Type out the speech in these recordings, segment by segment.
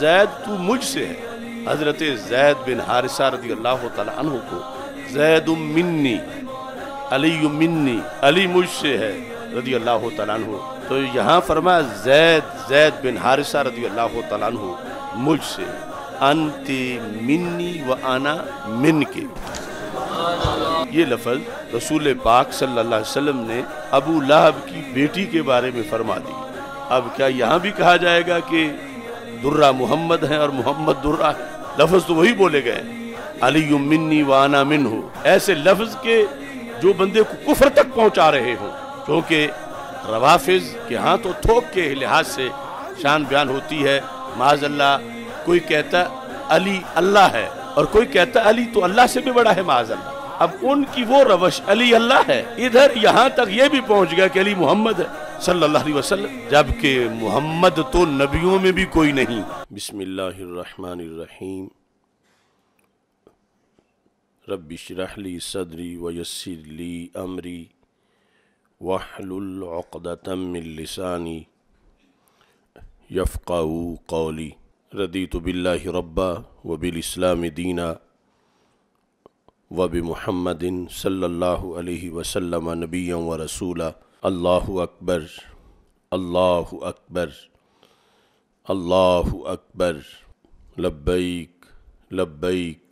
जैद तू मुझसे है हज़रत जैद बिन हारिसा रदी अल्लाह तु को जैद मिन्नी अली मिन्नी अली मुझसे है रदी अल्लाह तु तो यहाँ फरमा जैद जैद बिन हारिसा रदी अल्लाह तु मुझसे अंति मिन्नी व आना मिन के ये लफज रसूल पाक सल्लल्लाहु अलैहि वसल्लम ने अबू लहब की बेटी के बारे में फरमा दी अब क्या यहाँ भी कहा जाएगा कि दुर्रा मोहम्मद है और मोहम्मद दुर्रा है लफ्ज तो वही बोले गए अली मिन्नी वाना मिन हो ऐसे लफ्ज के जो बंदे को कुफर तक पहुंचा रहे हों क्योंकि रवाफिज के हाँ तो थोक के लिहाज से शान बयान होती है माजल्ला कोई कहता अली अल्लाह है और कोई कहता अली तो अल्लाह से भी बड़ा है माजल्ला अब उनकी वो रवश अली अल्लाह है इधर यहाँ तक ये भी पहुंच गया कि अली मोहम्मद है सल्लल्लाहु अलैहि वसल्लम जबकि मोहम्मद तो नबियों में भी कोई नहीं बिस्मिल्लाहिर्रहमानिर्रहीम रब्बी शराहली सदरी वयसरली अमरी वहलुल उक्दतम मिन लिसानी यफ़काउ कौली रदीतु बिल्लाहि रब्बा व बिल इस्लाम दीना व बि मुहम्मदिन सल्लल्लाहु अलैहि वसल्लम नबी व रसूला अल्लाह अकबर अल्लाह अकबर अल्लाह अकबर लब्बैक लब्बैक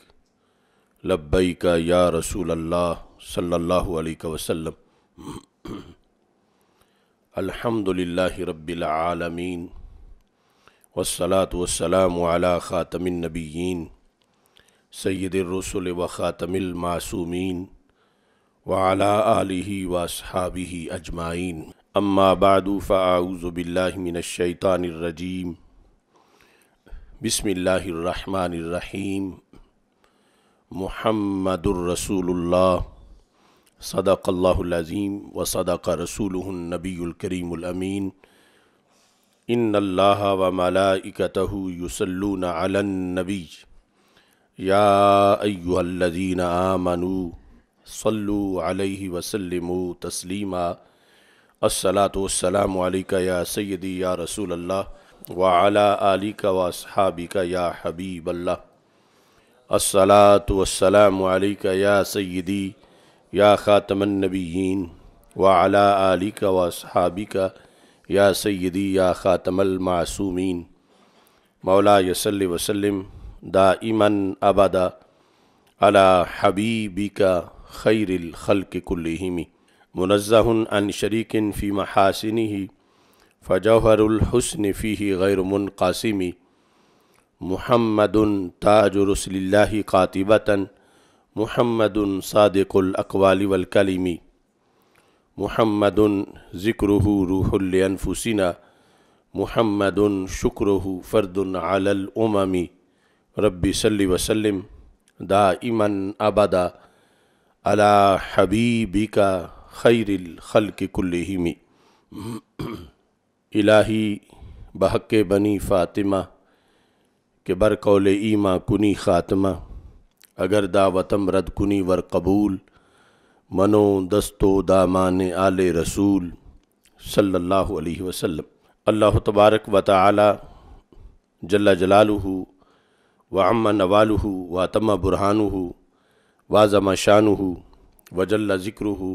लब्बैक या रसूल अल्लाह सल्लल्लाहु अलैहि वसल्लम अल्हम्दुलिल्लाहि रब्बिल आलमीन वस्सलात वस्सलाम अला ख़ातमिन नबीयीन सैयद रसुल व ख़ातमिल मासूमीन वाला आलि वसहाबी अजमाइन अम्मा बादू फ़ाऊज़बिल्लिमिनशैतानरजीम बसमीम महमदुररसूलुल्लाह सदाक़ल्लाज़ीम व सदाक़ रसूलनबीकरीमीन इन अल्लाह व मलाइकत युसलून अलनबी या अय्युहल्लज़ीन आमनू सल्लु वसलम तस्लिमा तस्लीमा अस्सलाम या सैदी या रसूल अल्लाह व अला आली का व या हबीब अल्लाह या सैदी या ख़ातमनबीन व अला व सहाबी का या सैदी या ख़ातमलमासूमीन मौला यसल वसलम दाइमन अबदा अला हबीबिका खैरखल कुल्लिमी मुनज़न अन शरीकिन फ़ी महासिन ही फ़जहरुलहसन फ़ी गैर मुनकासिमी महमद ताजुरसल्ला कातिबता महमद सादक़ुलकवाली वलकलीमी महमद ज़िक्र रूहलफुसिना महमद शुक्र फ़र्दुलमी रबी सल्ली वसलम दा इमन अबदा अला हबीबी का खैरिल खल के मी इलाही बहक बनी फ़ातिमा के बरकौल ईमा कुनी ख़ातमा अगर दावतम रद कुनी वर कबूल मनो दस्तो दामान आल रसूल सल्लल्लाहु अलैहि वसल्लम अल्लाह तबारक व ताली जल्ला जलालू व अम्मा नवालू व तमा बुरहानू वाजमा शान हो वजल ज़िक्र हो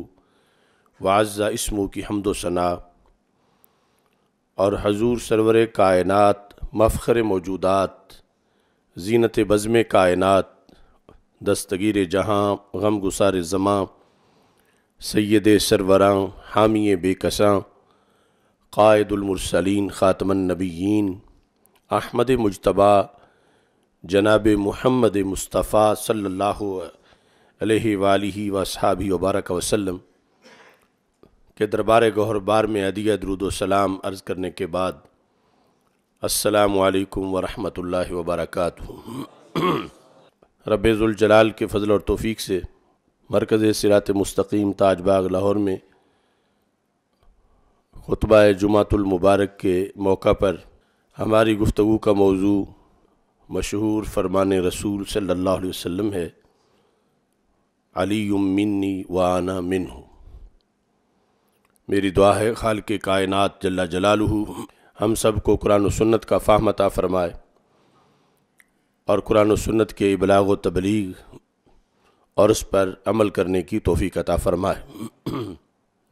वाजा इसमो की हमदोसना और हजूर सरवर कायनत मफ़र मौजूदात जीनत बज़म कायनत दस्तगीर जहाँ गम गुसार ज़मां सैद सरवरा हामी बेकसा कायदुलमरसलिन ख़ातमनबीन अहमद मुशतबा जनाब महमद मुस्तफ़ा सल्ला अलह वाली व वबारक वसलम के दरबार गहरबार में अदिया सलाम अर्ज़ करने के बाद असलकम वरहमल वबरक रबाल के फ़ल और तोफ़ी से मरकज़ सिरात मस्तकीम ताजबाग लाहौर में खुतबा जुमातुलमबारक के मौका पर हमारी गुफ्तु का मौजू मशहूर फरमान रसूल सल्ला वसम है अली मिन्नी वाना मिन हूँ मेरी दुआ है खाल के कायनात जल्ला जलालू हम सब को कुरान सन्नत का फ़ाहमता फ़रमाए और कुरान सुन्नत के इबलाग व तबलीग और उस पर अमल करने की तोफ़ी कता फ़रमाए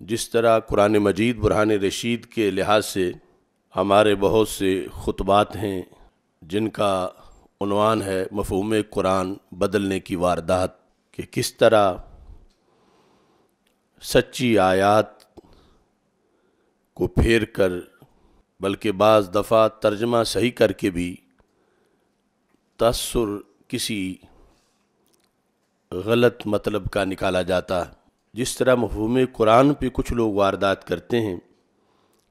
जिस तरह कुरान मजीद बुरहान रशीद के लिहाज से हमारे बहुत से खुतबात हैं जिनका है मफहम कुरान बदलने की वारदात कि किस तरह सच्ची आयात को फेर कर बल्कि बाज़ दफ़ा तर्जमा सही करके भी तसर किसी गलत मतलब का निकाला जाता है जिस तरह महूम कुरान पे कुछ लोग वारदात करते हैं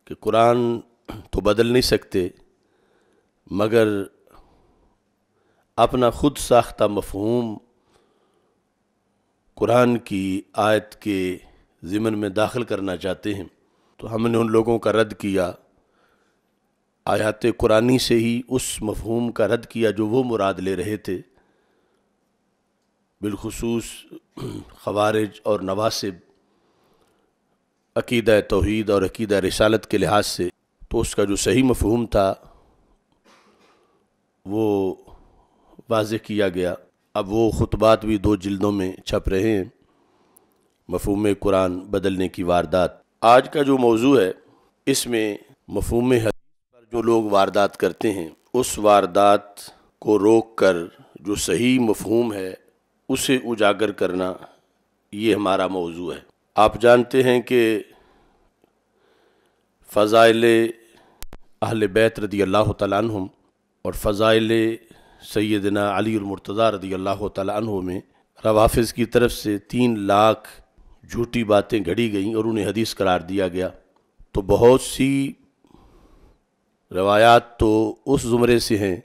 कि कुरान तो बदल नहीं सकते मगर अपना ख़ुद साख्ता मफहूम कुरान की आयत के ज़िमन में दाखिल करना चाहते हैं तो हमने उन लोगों का रद्द किया आयात कुरानी से ही उस मफहूम का रद्द किया जो वो मुराद ले रहे थे बिलखसूस खवारज और नवासिब अकीद तोहद और अकीद रसालत के लिहाज से तो उसका जो सही मफहूम था वो वाज किया गया अब वो खुतबात भी दो जिल्दों में छप रहे हैं मफहम कुरान बदलने की वारदात आज का जो मौजू है इसमें मफहम हदीस पर जो लोग वारदात करते हैं उस वारदात को रोक कर जो सही मफहम है उसे उजागर करना ये हमारा मौजू है आप जानते हैं कि फ़ज़ाइल अहल बैत रदी अल्लाह तुम और फ़ज़ाइल सैदना अलीमरतज़ा रदी अल्लाह तु में रवाफ़ की तरफ से तीन लाख झूठी बातें घड़ी गईं और उन्हें हदीस करार दिया गया तो बहुत सी रवायात तो उस ज़ुमरे से हैं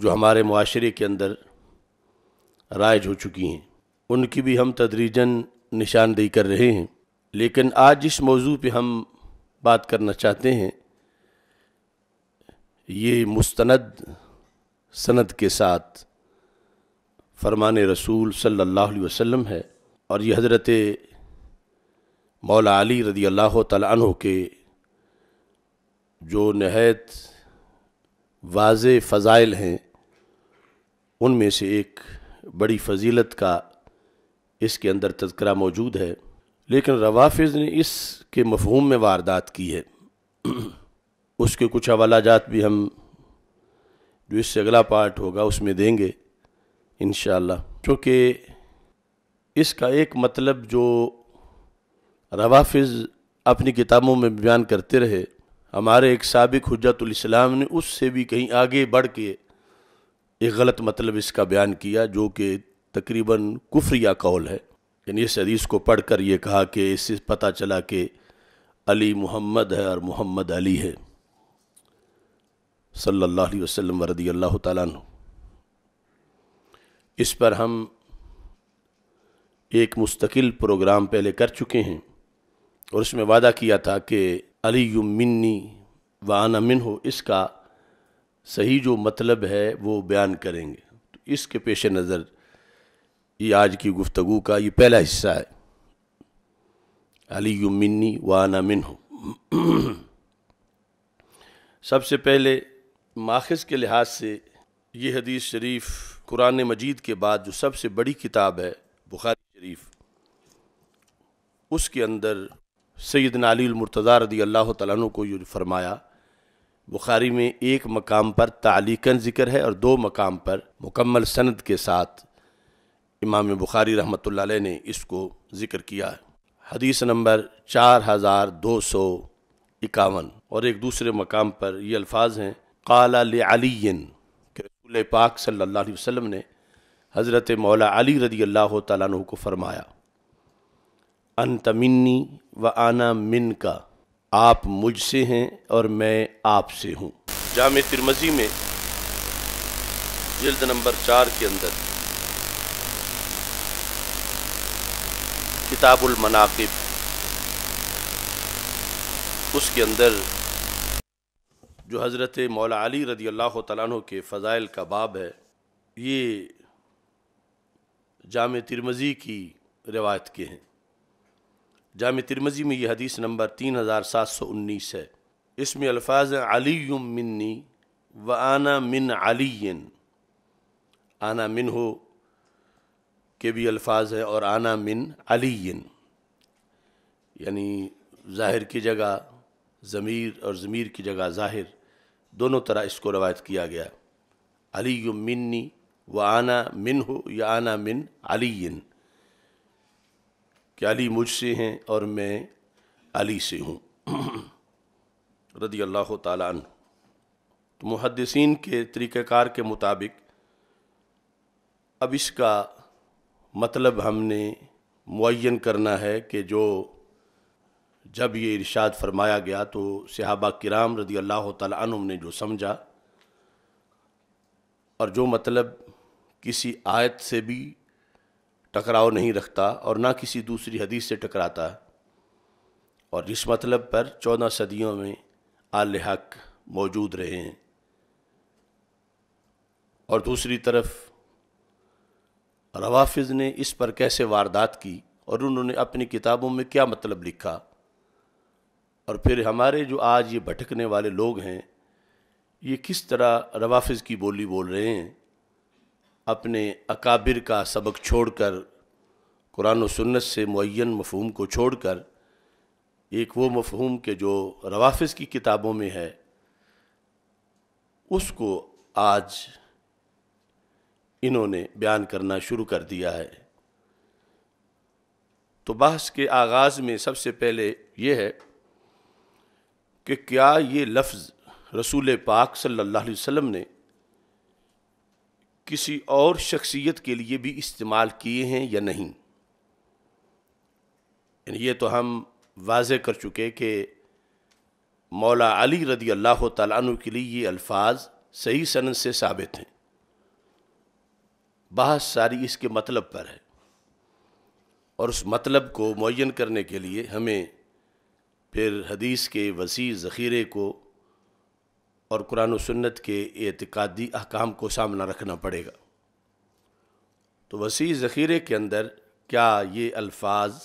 जो हमारे माशरे के अंदर राइज हो चुकी हैं उनकी भी हम तदरीजन निशानदेही कर रहे हैं लेकिन आज जिस मौजू पर हम बात करना चाहते हैं ये मुस्तंद सनत के साथ फरमान रसूल सल्लल्लाहु अलैहि वसल्लम है और यह हज़रत मौला अली रदी अल्लाह तु के जो नहायत वाज फ़ज़ाइल हैं उनमें से एक बड़ी फजीलत का इसके अंदर तस्करा मौजूद है लेकिन रवाफ़ ने इसके मफहूम में वारदात की है उसके कुछ हवालाजात भी हम जो इससे अगला पार्ट होगा उसमें देंगे इन क्योंकि इसका एक मतलब जो रवाफिज अपनी किताबों में बयान करते रहे हमारे एक सबक हजतम ने उससे भी कहीं आगे बढ़ के एक गलत मतलब इसका बयान किया जो कि तकरीबन कुफरिया कौल है यानी इस हदीस को पढ़ कर ये कहा कि इससे पता चला कि अली मोहम्मद है और मोहम्मद अली है सल्लल्लाहु अलैहि वसल्लम वरदी अल्लाह तु इस पर हम एक मुस्तकिल प्रोग्राम पहले कर चुके हैं और उसमें वादा किया था कि अली मिन्नी आना मिन हो इसका सही जो मतलब है वो बयान करेंगे तो इसके पेश नज़र ये आज की गुफ्तगु का ये पहला हिस्सा है अली मिन्नी आना मिन हो सबसे पहले माखज के लिहाज से ये हदीस शरीफ कुरान मजीद के बाद जो सबसे बड़ी किताब है बुखारी शरीफ उसके अंदर सैद अलीमरतज़ा रदी अल्लाह तु को ये फरमाया बुखारी में एक मकाम पर तालीकन ज़िक्र है और दो मकाम पर मुकम्मल सनद के साथ इमाम बुखारी रहमत ने इसको ज़िक्र किया है हदीस नंबर चार हज़ार दो सौ इक्यावन और एक दूसरे मकाम पर ये अल्फाज हैं काला अलीन रसूल पाक सल्लल्लाहु अलैहि वसल्लम ने हज़रत मौला अली रदी अल्लाह तु को फरमाया अन तमिन्नी व आना मिन का आप मुझसे हैं और मैं आपसे हूँ जाम तिरमजी में जल्द नंबर चार के अंदर किताबुल मनाकिब उसके अंदर जो हज़रत मौला अली रदी अल्लाह तु के फ़ज़ाइल का बाब है ये जाम तिरमज़ी की रवायत के हैं जाम तिरमज़ी में यह हदीस नंबर तीन हज़ार सात सौ उन्नीस है इसमें अल्फाज अली मिन्नी व आना मिन अलीन आना मिन हो के भी अल्फाज है और आना मिन अलीन यानी ज़ाहिर की जगह ज़मीर और ज़मीर की जगह ज़ाहिर दोनों तरह इसको रवायत किया गया अली मिन्नी व आना मिन हो या आना मिन अली क्या अली मुझसे हैं और मैं अली से हूँ रदी अल्लाह तहदसिन तो मुहदसिन के तरीक़ार के मुताबिक अब इसका मतलब हमने मुन करना है कि जो जब ये इरशाद फरमाया गया तो सिहाबा किराम रदी अल्लाह तुम ने जो समझा और जो मतलब किसी आयत से भी टकराव नहीं रखता और ना किसी दूसरी हदीस से टकराता और जिस मतलब पर चौदह सदियों में आल हक मौजूद रहे हैं और दूसरी तरफ रवाफिज ने इस पर कैसे वारदात की और उन्होंने अपनी किताबों में क्या मतलब लिखा और फिर हमारे जो आज ये भटकने वाले लोग हैं ये किस तरह रवाफ़ की बोली बोल रहे हैं अपने अकाबिर का सबक छोड़कर कुरान सन्नत से मुन मफहम को छोड़कर एक वो मफहम के जो रवाफ़ की किताबों में है उसको आज इन्होंने बयान करना शुरू कर दिया है तो बहस के आगाज़ में सबसे पहले ये है कि क्या ये लफ्ज़ रसूल पाक सल्लल्लाहु अलैहि वसल्लम ने किसी और शख्सियत के लिए भी इस्तेमाल किए हैं या नहीं ये तो हम वाज कर चुके कि मौला अली रदी अल्लाह तु के लिए ये अल्फाज सही सनद से साबित हैं बहुत सारी इसके मतलब पर है और उस मतलब को मुन करने के लिए हमें फिर हदीस के वसी ज़ख़ीरे को और कुरान सन्नत के एतकादी अहकाम को सामना रखना पड़ेगा तो वसी ज़ख़ीरे के अंदर क्या ये अल्फाज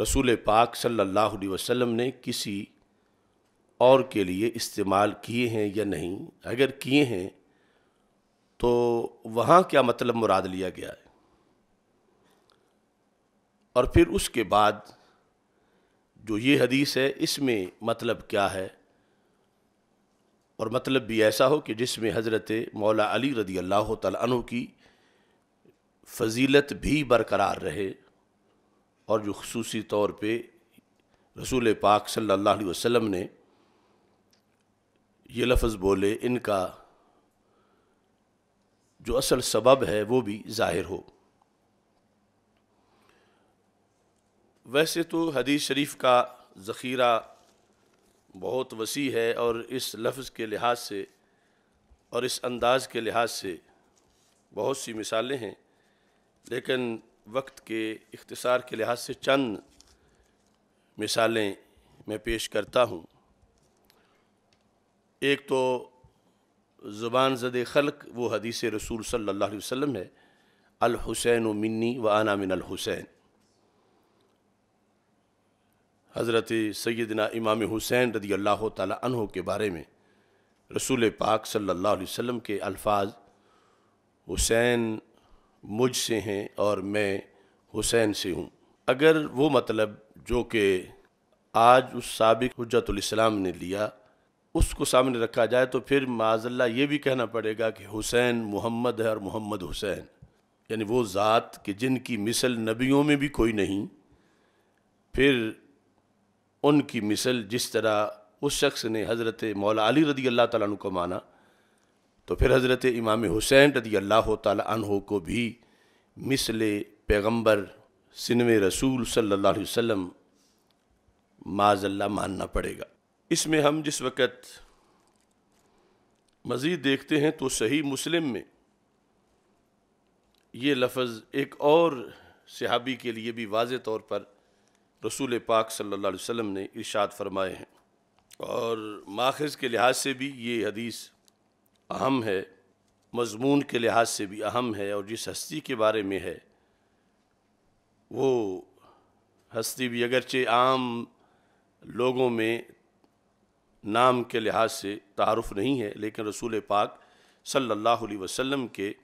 रसूल पाक सल्लल्लाहु अलैहि वसल्लम ने किसी और के लिए इस्तेमाल किए हैं या नहीं अगर किए हैं तो वहाँ क्या मतलब मुराद लिया गया है और फिर उसके बाद जो ये हदीस है इसमें मतलब क्या है और मतलब भी ऐसा हो कि जिसमें हज़रत मौला अली रदी अल्लाह तु की फजीलत भी बरकरार रहे और जो खसूसी तौर पर रसूल पाक सल्लल्लाहु अलैहि वसल्लम ने ये लफ्ज़ बोले इनका जो असल सबब है वो भी ज़ाहिर हो वैसे तो हदीस शरीफ का ज़ख़ीरा बहुत वसी है और इस लफ्ज़ के लिहाज से और इस अंदाज़ के लिहाज से बहुत सी मिसालें हैं लेकिन वक्त के इख्तसार के लिहाज से चंद मिसालें मैं पेश करता हूँ एक तो ज़ुबान जद खलक वो हदीस रसूल सल्लल्लाहु अलैहि वसल्लम है अल हुसैन मिन्नी व आना मिन अल हुसैन हज़रत सैदना इमाम हुसैन रदी अल्लाह तहों के बारे में रसूल पाक सल्ला वसम के अल्फाज हुसैन मुझ से हैं और मैं हुसैन से हूँ अगर वो मतलब जो कि आज उस सबक हजतम ने लिया उसको सामने रखा जाए तो फिर माजल्ला ये भी कहना पड़ेगा कि हुसैन मोहम्मद है और मोहम्मद हुसैन यानी वो ज़ात कि जिनकी मिसल नबियों में भी कोई नहीं फिर उनकी मिसल जिस तरह उस शख्स ने हज़रत मौला अली रदी अल्लाह तु को माना तो फिर हज़रत इमाम हुसैन रदी अल्लाह तु को भी मिसल पैगम्बर सिनव रसूल सल्ला वसम माजल्ला मानना पड़ेगा इसमें हम जिस वक़्त मज़ीद देखते हैं तो सही मुस्लिम में ये लफज़ एक और सहाबी के लिए भी वाज तौर पर रसूल पाक सल्ला वसम ने इरशाद फरमाए हैं और माखज़ के लिहाज से भी ये हदीस अहम है मजमून के लिहाज से भी अहम है और जिस हस्ती के बारे में है वो हस्ती भी अगरचे आम लोगों में नाम के लिहाज से तारफ़ नहीं है लेकिन रसूल पाक सल्लल्लाहु अलैहि वसल्लम के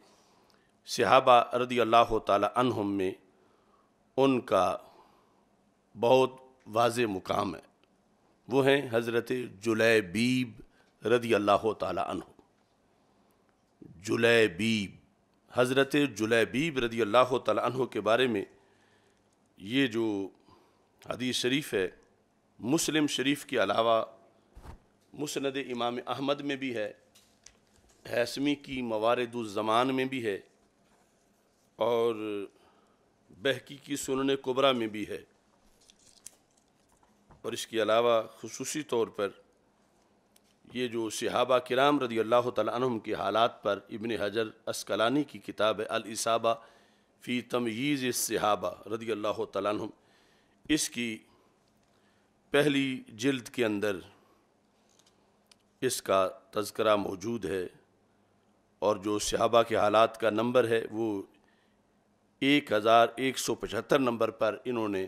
सिहाबा रदी अल्लाह ताला में उनका बहुत वाज मुकाम है वो हैं हज़रत जुलै बीब रदी अल्लाह जुलै बीब हज़रत जुलै बीब रदी अल्लाह तहो के बारे में ये जो हदीस शरीफ है मुस्लिम शरीफ के अलावा मुसनद इमाम अहमद में भी है हैसमी की मवारदुलज़मान में भी है और बहकी की सुनने कुबरा में भी है और इसके अलावा खसूसी तौर पर ये जो सिहाबा कराम रदी अल्लाह तम के हालात पर इबन हजर असकलानी की किताब है अलसाबा फ़ी तमयीज़ सहाबा रदी अल्लाह तम इसकी पहली जल्द के अंदर इसका तस्करा मौजूद है और जो सहाबा के हालात का नंबर है वो एक हज़ार एक सौ पचहत्तर नंबर पर इन्होंने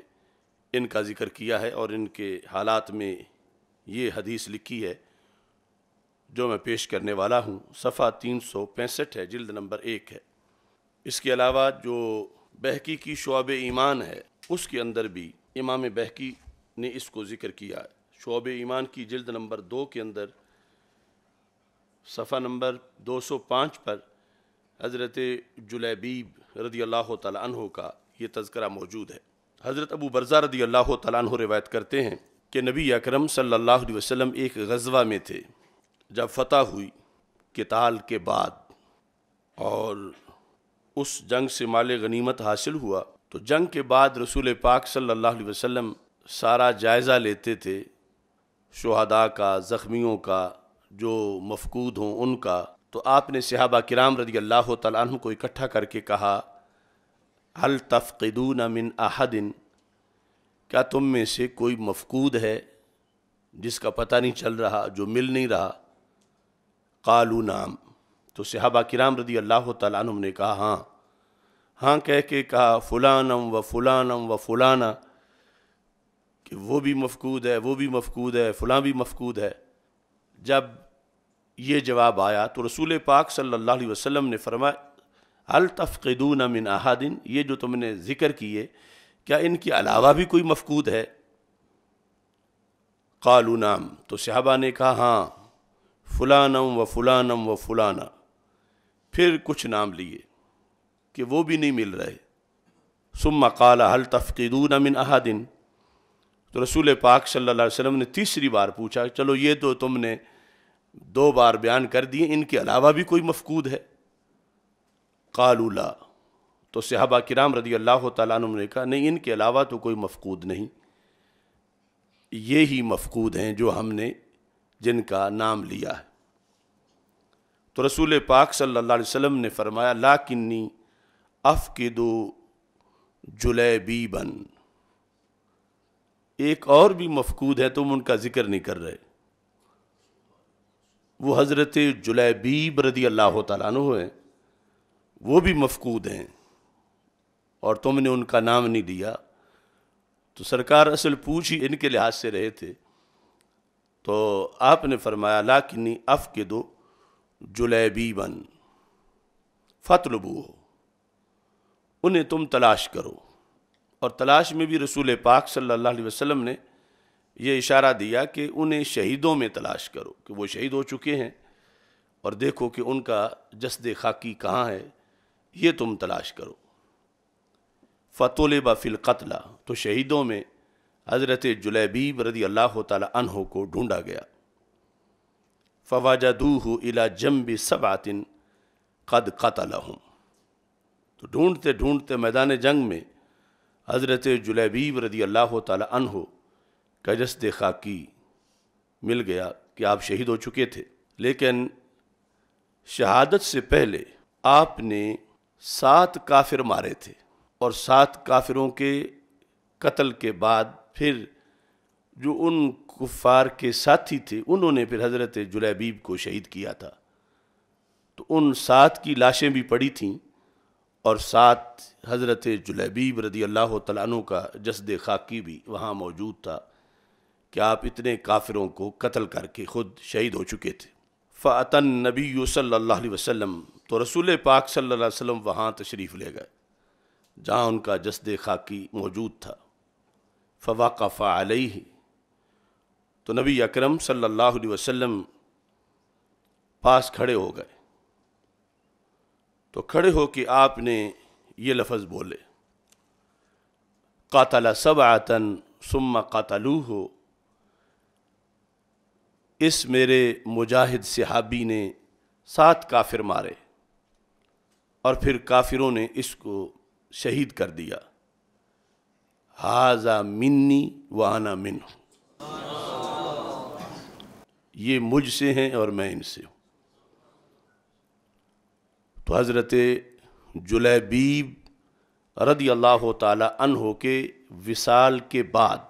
इनका ज़िक्र किया है और इनके हालात में ये हदीस लिखी है जो मैं पेश करने वाला हूँ सफ़ा तीन सौ पैंसठ है जल्द नंबर एक है इसके अलावा जो बहकी की शुब ईमान है उसके अंदर भी इमाम बहकी ने इसको ज़िक्र किया है शुब ईमान की जल्द नंबर दो के अंदर सफ़ा नंबर दो सौ पाँच पर हज़रत जुलेबीब रदी अल्लाह तह का ये तस्करा मौजूद है हज़रत अबू बरजा रदी अल्लाह तन रिवायत करते हैं कि नबी अकरम सल्ला अलैहि एक गजवा में थे जब फतह हुई किताल के बाद और उस जंग से माल गनीमत हासिल हुआ तो जंग के बाद रसूल पाक सल्ला अलैहि सारा जायज़ा लेते थे शहदा का ज़ख्मियों का जो मफकूद हों उनका तो आपने सिहाबा किराम रदी अल्लाह तु को इकट्ठा करके कहा हल तफ़दून मिन अहदिन क्या तुम में से कोई मफकूद है जिसका पता नहीं चल रहा जो मिल नहीं रहा कालू नाम तो सहाबा किराम रदी अल्लाह तुम ने कहा हाँ हाँ कह के कहा फ़ुलानम व फलानम व फलाना कि वो भी मफकूद है वो भी मफकूद है फ़लाँ भी मफकूद है जब ये जवाब आया तो रसूल पाक सल्ला वसम ने फरमाया अल तफ़दून मिन अहादिन ये जो तुमने ज़िक्र किए क्या इनके अलावा भी कोई मफकूद है कालू नाम तो सहाबा ने कहा हाँ फ़ुलानम व फ़ुलानम व फलाना फिर कुछ नाम लिए कि वो भी नहीं मिल रहे सुम कल हल तफ़दून मिन अहादिन तो रसूल पाक सल्ला वसम ने तीसरी बार पूछा चलो ये तो तुमने दो बार बयान कर दिए इनके अलावा भी कोई मफकूद है कालूला तो सहाबा किराम रदी अल्लाह तुम ने कहा नहीं इनके अलावा तो कोई मफकूद नहीं ये ही मफकूद हैं जो हमने जिनका नाम लिया है तो रसूल पाक सल्ला वसम ने फरमाया ला किन्नी अफ़ के दो जुलैबीबन एक और भी मफकूद है तुम उनका ज़िक्र नहीं कर रहे वो हज़रत जुलैबीब रदी अल्लाह तु हैं वो भी मफकूद हैं और तुमने उनका नाम नहीं दिया तो सरकार असल पूछ ही इनके लिहाज से रहे थे तो आपने फरमाया लाकिनी अफ़ के दो जुलेबी बन फतलबू हो उन्हें तुम तलाश करो और तलाश में भी रसूल पाक सल्लल्लाहु अलैहि वसल्लम ने यह इशारा दिया कि उन्हें शहीदों में तलाश करो कि वो शहीद हो चुके हैं और देखो कि उनका जसद खाकी कहाँ है ये तुम तलाश करो फ़तोलबा फ़िल कतला तो शहीदों में हज़रत जुलैबीब रदी अल्लाह तहों को ढूंढा गया फवाजदूह इला सब सबातिन कद कतलहम तो ढूंढते ढूंढते मैदान जंग में हज़रत जुलैबीब रदी अल्लाह तहों का जस्द की मिल गया कि आप शहीद हो चुके थे लेकिन शहादत से पहले आपने सात काफिर मारे थे और सात काफिरों के कत्ल के बाद फिर जो उन कुफार के साथी थे उन्होंने फिर हज़रत जुलैबीब को शहीद किया था तो उन सात की लाशें भी पड़ी थीं और सात हज़रत जुलैबीब रदी अल्लाह तु का जसद खाकी भी वहाँ मौजूद था कि आप इतने काफिरों को कत्ल करके ख़ुद शहीद हो चुके थे फ़ातन नबी सल्ला वसम तो रसूल पाक सल्ला वसम वहाँ तशरीफ़ ले गए जहाँ उनका जसद खाकी मौजूद था फवाकफ़ा ही तो नबी अकरम सल्लल्लाहु अलैहि वसल्लम पास खड़े हो गए तो खड़े हो कि आपने ये लफ्ज़ बोले कातला सब आतन सुम्मा कातलू हो इस मेरे मुजाहिद सिहाबी ने सात काफिर मारे और फिर काफिरों ने इसको शहीद कर दिया हाजा मिन्नी वाना मिन ये मुझसे हैं और मैं इनसे हूँ तो हज़रत जुलैबीब रदी अल्लाह तन हो के विसाल के बाद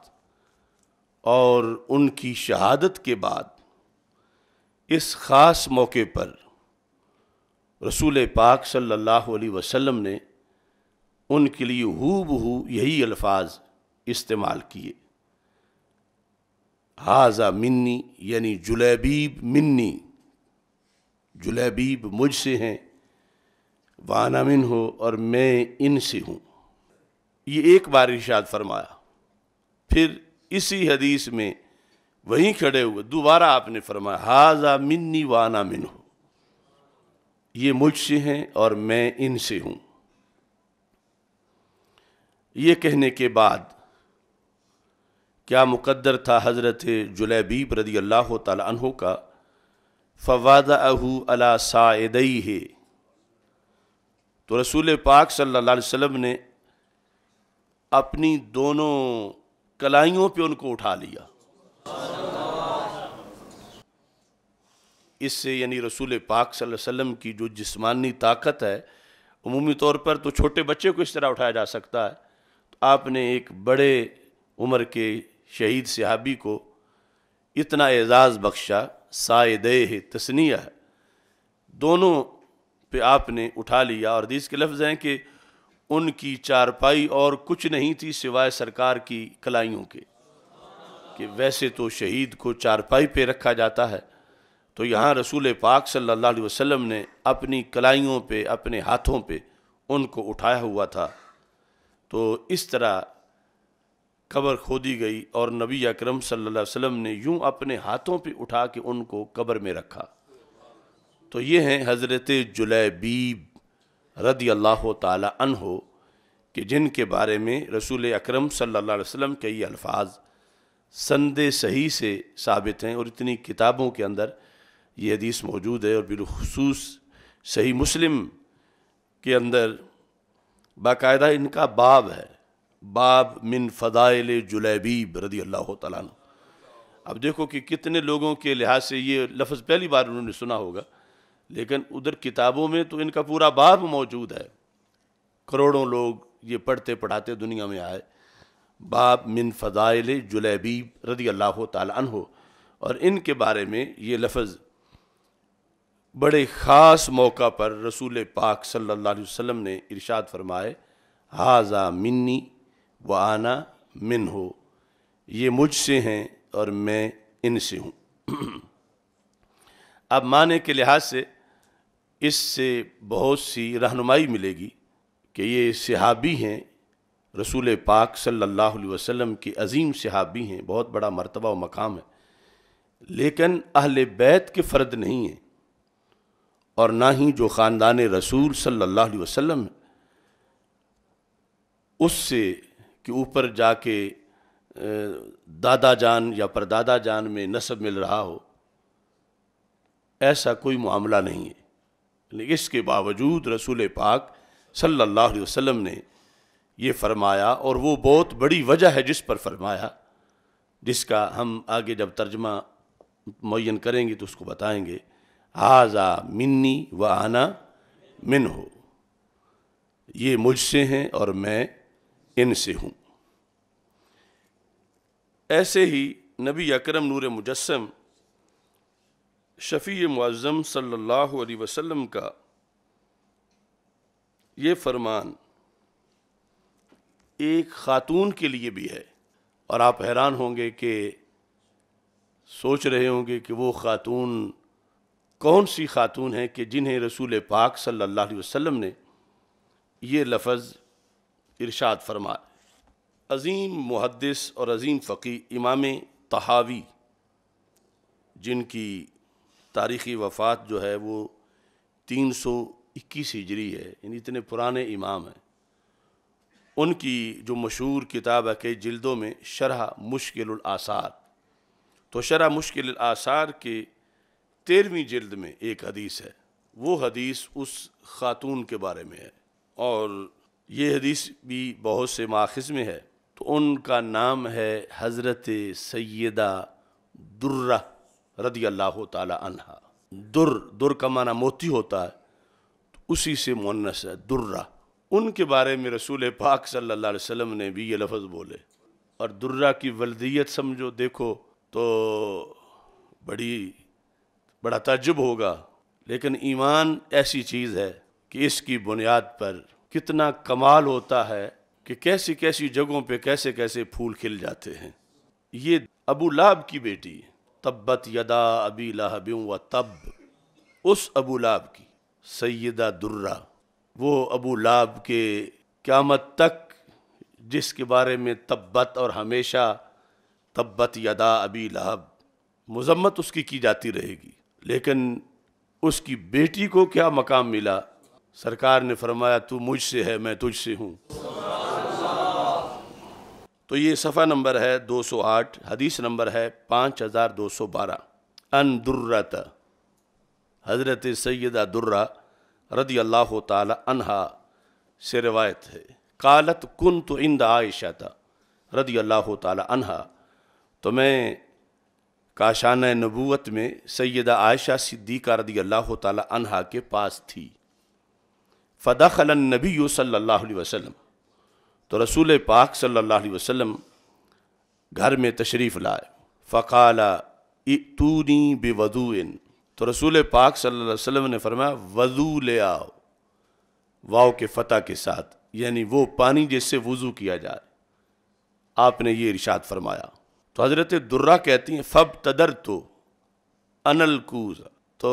और उनकी शहादत के बाद इस ख़ास मौके पर रसूल पाक सल्लल्लाहु अलैहि वसल्लम ने उनके लिए हु हु यही अल्फाज इस्तेमाल किए हाजा मिन्नी यानी जुलैबीब मिन्नी जुलैबीब मुझसे हैं वाना मिन हो और मैं इनसे हूँ ये एक बार इशाद फरमाया फिर इसी हदीस में वहीं खड़े हुए दोबारा आपने फरमाया हाजा मिन्नी वाना मिन हो ये मुझसे हैं और मैं इनसे हूँ ये कहने के बाद क्या मुकद्दर था हज़रत जुलैबीब रदी अल्लाह तहों का फवाद अहू अला सादई है तो रसूल पाक सल्लल्लाहु अलैहि वसल्लम ने अपनी दोनों कलाइयों पे उनको उठा लिया इससे यानी रसूल पाक वसल्लम की जो जिस्मानी ताकत है अमूमी तौर पर तो छोटे बच्चे को इस तरह उठाया जा सकता है तो आपने एक बड़े उम्र के शहीद सिहाबी को इतना एज़ाज़ बख्शा सायदे तस्निया है दोनों पे आपने उठा लिया और हदीस के लफ्ज़ हैं कि उनकी चारपाई और कुछ नहीं थी सिवाय सरकार की कलाइयों के कि वैसे तो शहीद को चारपाई पे रखा जाता है तो यहाँ रसूल पाक सल्ला वसम ने अपनी कलाइयों पर अपने हाथों पर उनको उठाया हुआ था तो इस तरह क़बर खोदी गई और नबी अक्रम सल्ला वसम ने यूँ अपने हाथों पर उठा के उनको क़बर में रखा तो ये हैं हज़रत जुलैबीब रदी अल्लाह तन हो कि जिनके बारे में रसूल अक्रम सल्ला वसम के ये अल्फाज संद सही से साबित हैं और इतनी किताबों के अंदर ये हदीस मौजूद है और बिलखसूस सही मुस्लिम के अंदर बाकायदा इनका बाब है बाब मिन फ़दाइल जुलैबीब रदी अल्लाह तन अब देखो कि कितने लोगों के लिहाज से ये लफ्ज़ पहली बार उन्होंने सुना होगा लेकिन उधर किताबों में तो इनका पूरा बाब मौजूद है करोड़ों लोग ये पढ़ते पढ़ाते दुनिया में आए बाब मिन फ़दाइल जुलैबीब रदी अल्लाह तन और इनके बारे में ये लफ्ज़ बड़े ख़ास मौका पर रसूल पाक सल्ला वसम ने इरशाद फरमाए हाजा मिन्नी व आना मिन हो ये मुझसे हैं और मैं इनसे हूँ अब माने के लिहाज से इससे बहुत सी रहनुमाई मिलेगी कि ये सहाबी हैं रसूल पाक सल्लल्लाहु अलैहि वसल्लम के अजीम सहाबी हैं बहुत बड़ा मरतबा व मकाम है लेकिन अहल बैत के फ़र्द नहीं हैं और ना ही जो ख़ानदान रसूल सल्लल्लाहु अलैहि वसल्लम है उससे कि ऊपर जाके दादा जान या परदादा जान में नसब मिल रहा हो ऐसा कोई मामला नहीं है लेकिन इसके बावजूद रसूल पाक सल्लल्लाहु अलैहि वसल्लम ने ये फरमाया और वो बहुत बड़ी वजह है जिस पर फरमाया जिसका हम आगे जब तर्जमा मुन करेंगे तो उसको बताएंगे आज़ा मिन्नी व आना मिन हो ये मुझसे हैं और मैं इनसे हूँ ऐसे ही नबी अकरम नूर मुजस्म शफ़ी मुआज़म सल्लल्लाहु अलैहि वसल्लम का ये फरमान एक ख़ातून के लिए भी है और आप हैरान होंगे कि सोच रहे होंगे कि वो ख़ातून कौन सी खातून हैं कि जिन्हें रसूल पाक सल्लल्लाहु अलैहि वसल्लम ने ये लफ्ज़ इरशाद फरमाए अज़ीम मुहदस और अज़ीम फ़कीर इमाम तहावी जिनकी तारीख़ी वफ़ात जो है वो तीन सौ इक्कीस हिजरी है यानी इतने पुराने इमाम हैं उनकी जो मशहूर किताब है कई जिल्दों में शरह मुश्किल आसार तो शरह मुश्किल आसार के तेरहवीं जल्द में एक हदीस है वो हदीस उस खातून के बारे में है और ये हदीस भी बहुत से माखज़ में है तो उनका नाम है हज़रत सैदा दुर्रा रदी अल्लाह तहा दुर दुर का माना मोती होता है तो उसी से मुनस है दुर्रा उनके बारे में रसूल पाक सल्ला वसम ने भी ये लफ्ज़ बोले और दुर्रा की वलदियत समझो देखो तो बड़ी बड़ा तजुब होगा लेकिन ईमान ऐसी चीज़ है कि इसकी बुनियाद पर कितना कमाल होता है कि कैसी कैसी जगहों पे कैसे कैसे फूल खिल जाते हैं ये अबू लाब की बेटी तब्बत यदा अबी लाहब्यों व तब उस अबू लाब की सैदा दुर्रा वो अबू लाब के क़्यामत तक जिसके बारे में तब्बत और हमेशा तब्बत यदा अबी लहब मजम्मत उसकी की जाती रहेगी लेकिन उसकी बेटी को क्या मकाम मिला सरकार ने फरमाया तू मुझसे है मैं तुझसे हूँ तो ये सफ़ा नंबर है 208 हदीस नंबर है 5212 अन दुर्रत हज़रत सैदा दुर्रा रदी अल्लाह तहा से रवायत है कालत कुन तो इंद आयशा रदी अल्लाह तहा तो मैं काशान नबूत में सैदा आयशा सिद्दीक रदी अल्लाह तहा के पास थी फ़दखल नबी सल्ला वसलम तो रसूल पाक सल्ला वसम घर में तशरीफ़ लाए फ़काला तूनी बेवदून तो रसूल पाक सल्ला वसलम ने फरमाया वज़ू ले आओ वाओ के फ़तह के साथ यानी वो पानी जिससे वज़ू किया जाए आपने ये इरशाद फरमाया तो हज़रत दुर्रा कहती हैं फ़ब तदर तो अनलकूज़ तो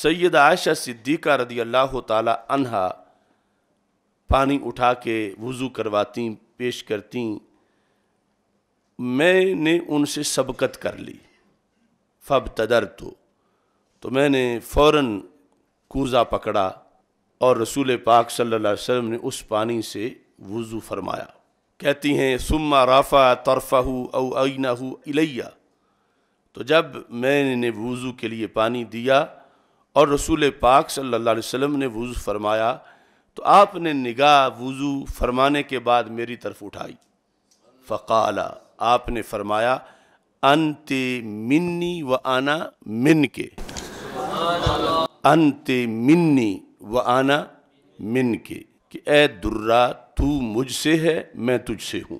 सैद आयशा सिद्दीक़ा रदी अल्लाह तहा पानी उठा के वज़ू करवाती पेश करती मैंने उनसे सबकत कर ली फ़ब तदर तो, तो मैंने फ़ौर कूज़ा पकड़ा और रसूल पाक सल्लल्लाहु अलैहि वसल्लम ने उस पानी से वज़ू फरमाया कहती हैं सुम्मा राफ़ा तरफ़ा तरफ़ाहू हु इलैया तो जब मैंने वज़ू के लिए पानी दिया और रसूल पाक सल्लल्लाहु अलैहि वसल्लम ने वज़ू फरमाया तो आपने निगाह वज़ू फरमाने के बाद मेरी तरफ़ उठाई फ़काला आपने फरमाया अनत मिन्नी व आना मिन के अनत मिन्नी व आना मिन के कि ए दुर्रा तू मुझसे है मैं तुझसे हूँ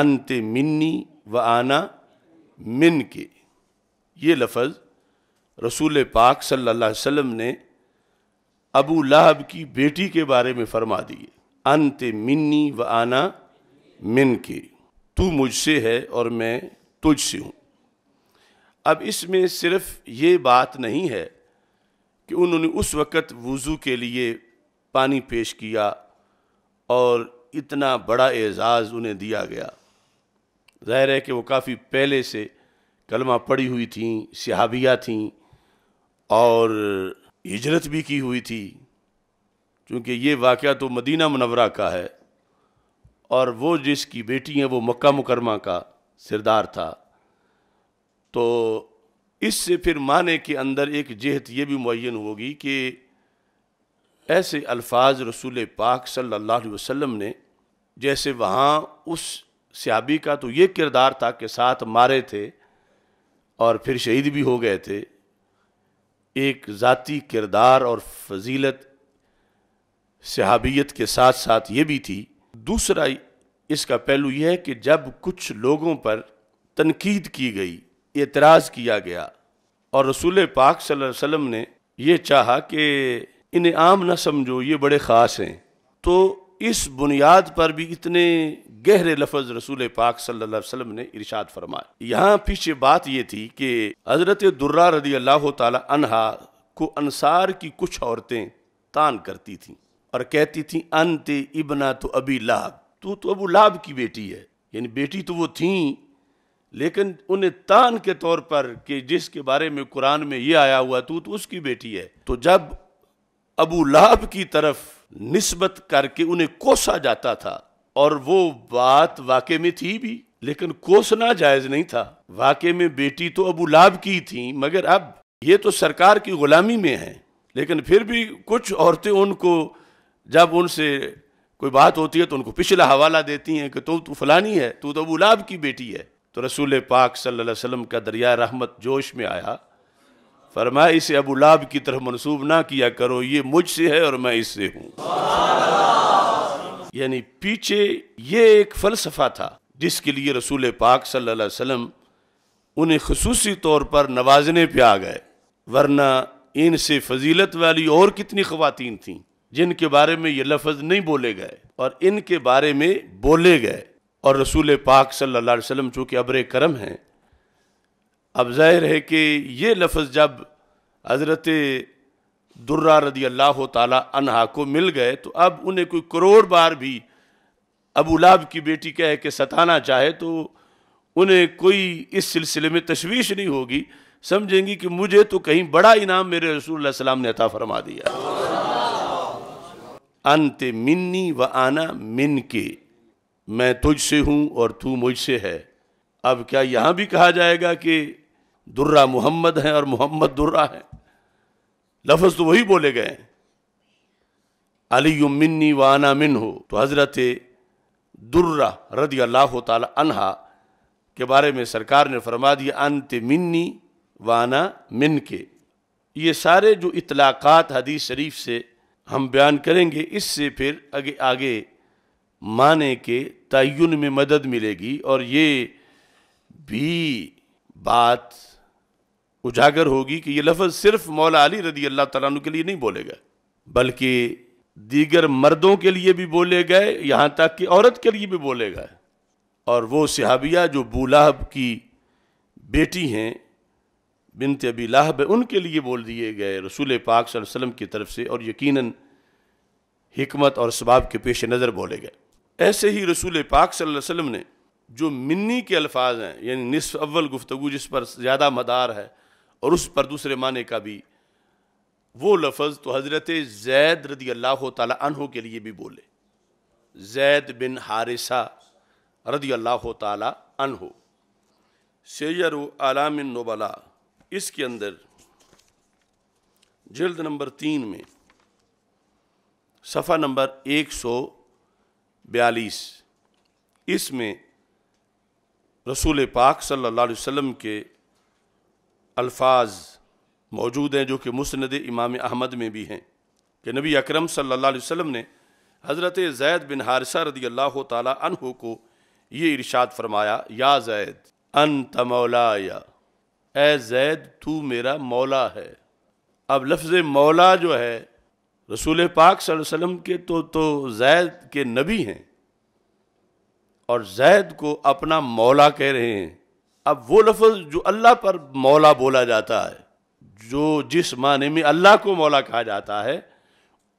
अंत मिन्नी व आना मिन के ये लफज रसूल पाक सल्लल्लाहु अलैहि वसल्लम ने अबू लहब की बेटी के बारे में फरमा दिए अंत मिन्नी व आना मिन के तू मुझसे है और मैं तुझसे हूँ अब इसमें सिर्फ ये बात नहीं है कि उन्होंने उस वक़्त वज़ू के लिए पानी पेश किया और इतना बड़ा एज़ाज़ उन्हें दिया गया ज़ाहिर है कि वो काफ़ी पहले से कलमा पड़ी हुई थी सिहाबिया थी और हिजरत भी की हुई थी क्योंकि ये वाक़ तो मदीना मनवरा का है और वो जिसकी बेटी हैं वो मक्का मुकरमा का सिरदार था तो इससे फिर माने के अंदर एक जहत ये भी मुन होगी कि ऐसे अल्फाज रसूल पाक सल्लल्लाहु अलैहि वसल्लम ने जैसे वहाँ उस सियाबी का तो ये किरदार था कि साथ मारे थे और फिर शहीद भी हो गए थे एक ज़ाती किरदार और फजीलत सहाबियत के साथ साथ ये भी थी दूसरा इसका पहलू यह है कि जब कुछ लोगों पर तनकीद की गई एतराज़ किया गया और रसूल पाक सल्लल्लाहु अलैहि वसल्लम ने यह चाहा कि इन्हें आम ना समझो ये बड़े ख़ास हैं तो इस बुनियाद पर भी इतने गहरे लफज रसूल पाक सल्लल्लाहु अलैहि वसल्लम ने इरशाद फरमाया यहाँ पीछे बात ये थी कि हज़रत दुर्रा रदी अल्लाह तहा को अनसार की कुछ औरतें तान करती थीं और कहती थीं अनते इबना तो अबी लाभ तू तो अबू लाभ की बेटी है यानी बेटी तो वो थीं लेकिन उन्हें तान के तौर पर कि जिसके बारे में कुरान में ये आया हुआ तू तो उसकी बेटी है तो जब अबू लाभ की तरफ नस्बत करके उन्हें कोसा जाता था और वो बात वाकई में थी भी लेकिन कोसना जायज नहीं था वाकई में बेटी तो अबू लाभ की थी मगर अब ये तो सरकार की गुलामी में है लेकिन फिर भी कुछ औरतें उनको जब उनसे कोई बात होती है तो उनको पिछला हवाला देती हैं कि तो तू फलानी है तू तो अबू लाभ की बेटी है तो रसूल पाक सल्लल्लाहु अलैहि वसल्लम का दरिया रहमत जोश में आया फरमा इसे अबू लाभ की तरफ मनसूब ना किया करो ये मुझसे है और मैं इससे हूँ यानी पीछे ये एक फलसफा था जिसके लिए रसूल पाक सल्लल्लाहु अलैहि वसल्लम उन्हें खसूसी तौर पर नवाजने पे आ गए वरना इनसे फजीलत वाली और कितनी खवतिन थी जिनके बारे में ये लफज नहीं बोले गए और इनके बारे में बोले गए और रसूल पाक सल्लल्लाहु अलैहि वसल्लम चूंकि अबरे करम हैं अब जाहिर है कि ये लफ्ज़ जब हज़रत दुर्रा रदी अल्लाह तहा को मिल गए तो अब उन्हें कोई करोड़ बार भी अबूलाब की बेटी कह के सताना चाहे तो उन्हें कोई इस सिलसिले में तशवीश नहीं होगी समझेंगी कि मुझे तो कहीं बड़ा इनाम मेरे रसूल सलाम ने अता फरमा दिया अंत मिन्नी व आना मिन के मैं तुझसे हूँ और तू मुझसे है अब क्या यहाँ भी कहा जाएगा कि दुर्रा मोहम्मद है और मोहम्मद दुर्रा है लफ्ज़ तो वही बोले गए अली मिन्नी वाना मिन हो तो हज़रत दुर्रा रदी अल्लाह तहा के बारे में सरकार ने फरमा दिया अंत मिन्नी वाना मिन के ये सारे जो इतलाक़ात हदीस शरीफ से हम बयान करेंगे इससे फिर आगे आगे माने के तयन में मदद मिलेगी और ये भी बात उजागर होगी कि ये लफ्ज़ सिर्फ मौला अली रदी अल्लाह तु के लिए नहीं बोले गए बल्कि दीगर मर्दों के लिए भी बोले गए यहाँ तक कि औरत के लिए भी बोले गए और वो सहाबिया जो बूलाहब की बेटी हैं बिन अबी लाहब उनके लिए बोल दिए गए रसूल पाक वसल्लम की तरफ से और यकीनन हमत और सबाब के पेश नज़र बोले गए ऐसे ही रसूल पाक वसल्लम ने जो मिन्नी के अल्फाज हैं यानी निसफ़ अव्वल गुफ्तु जिस पर ज़्यादा मदार है और उस पर दूसरे माने का भी वो लफज तो हज़रत जैद रदी अल्लाह तहों के लिए भी बोले जैद बिन हारिसा रदी अल्लाह तहो सैर आलाम नोबला इसके अंदर जल्द नंबर तीन में सफ़ा नंबर एक सौ बयालीस इसमें रसूल पाक सल्ला वसम के अल्फाज मौजूद हैं जो कि मुसनद इमाम अहमद में भी हैं कि नबी अकरम सल्लल्लाहु अलैहि वसल्लम ने हज़रत जैद बिन हारसा रदी अल्लाह तहु को ये इरशाद फरमाया या जैद अन तमौलाया ए जैद तू मेरा मौला है अब लफ्ज़ मौला जो है रसूल पाक वसल्लम के तो तो जैद के नबी हैं और जैद को अपना मौला कह रहे हैं अब वो लफ्ज़ जो अल्लाह पर मौला बोला जाता है जो जिस माने में अल्लाह को मौला कहा जाता है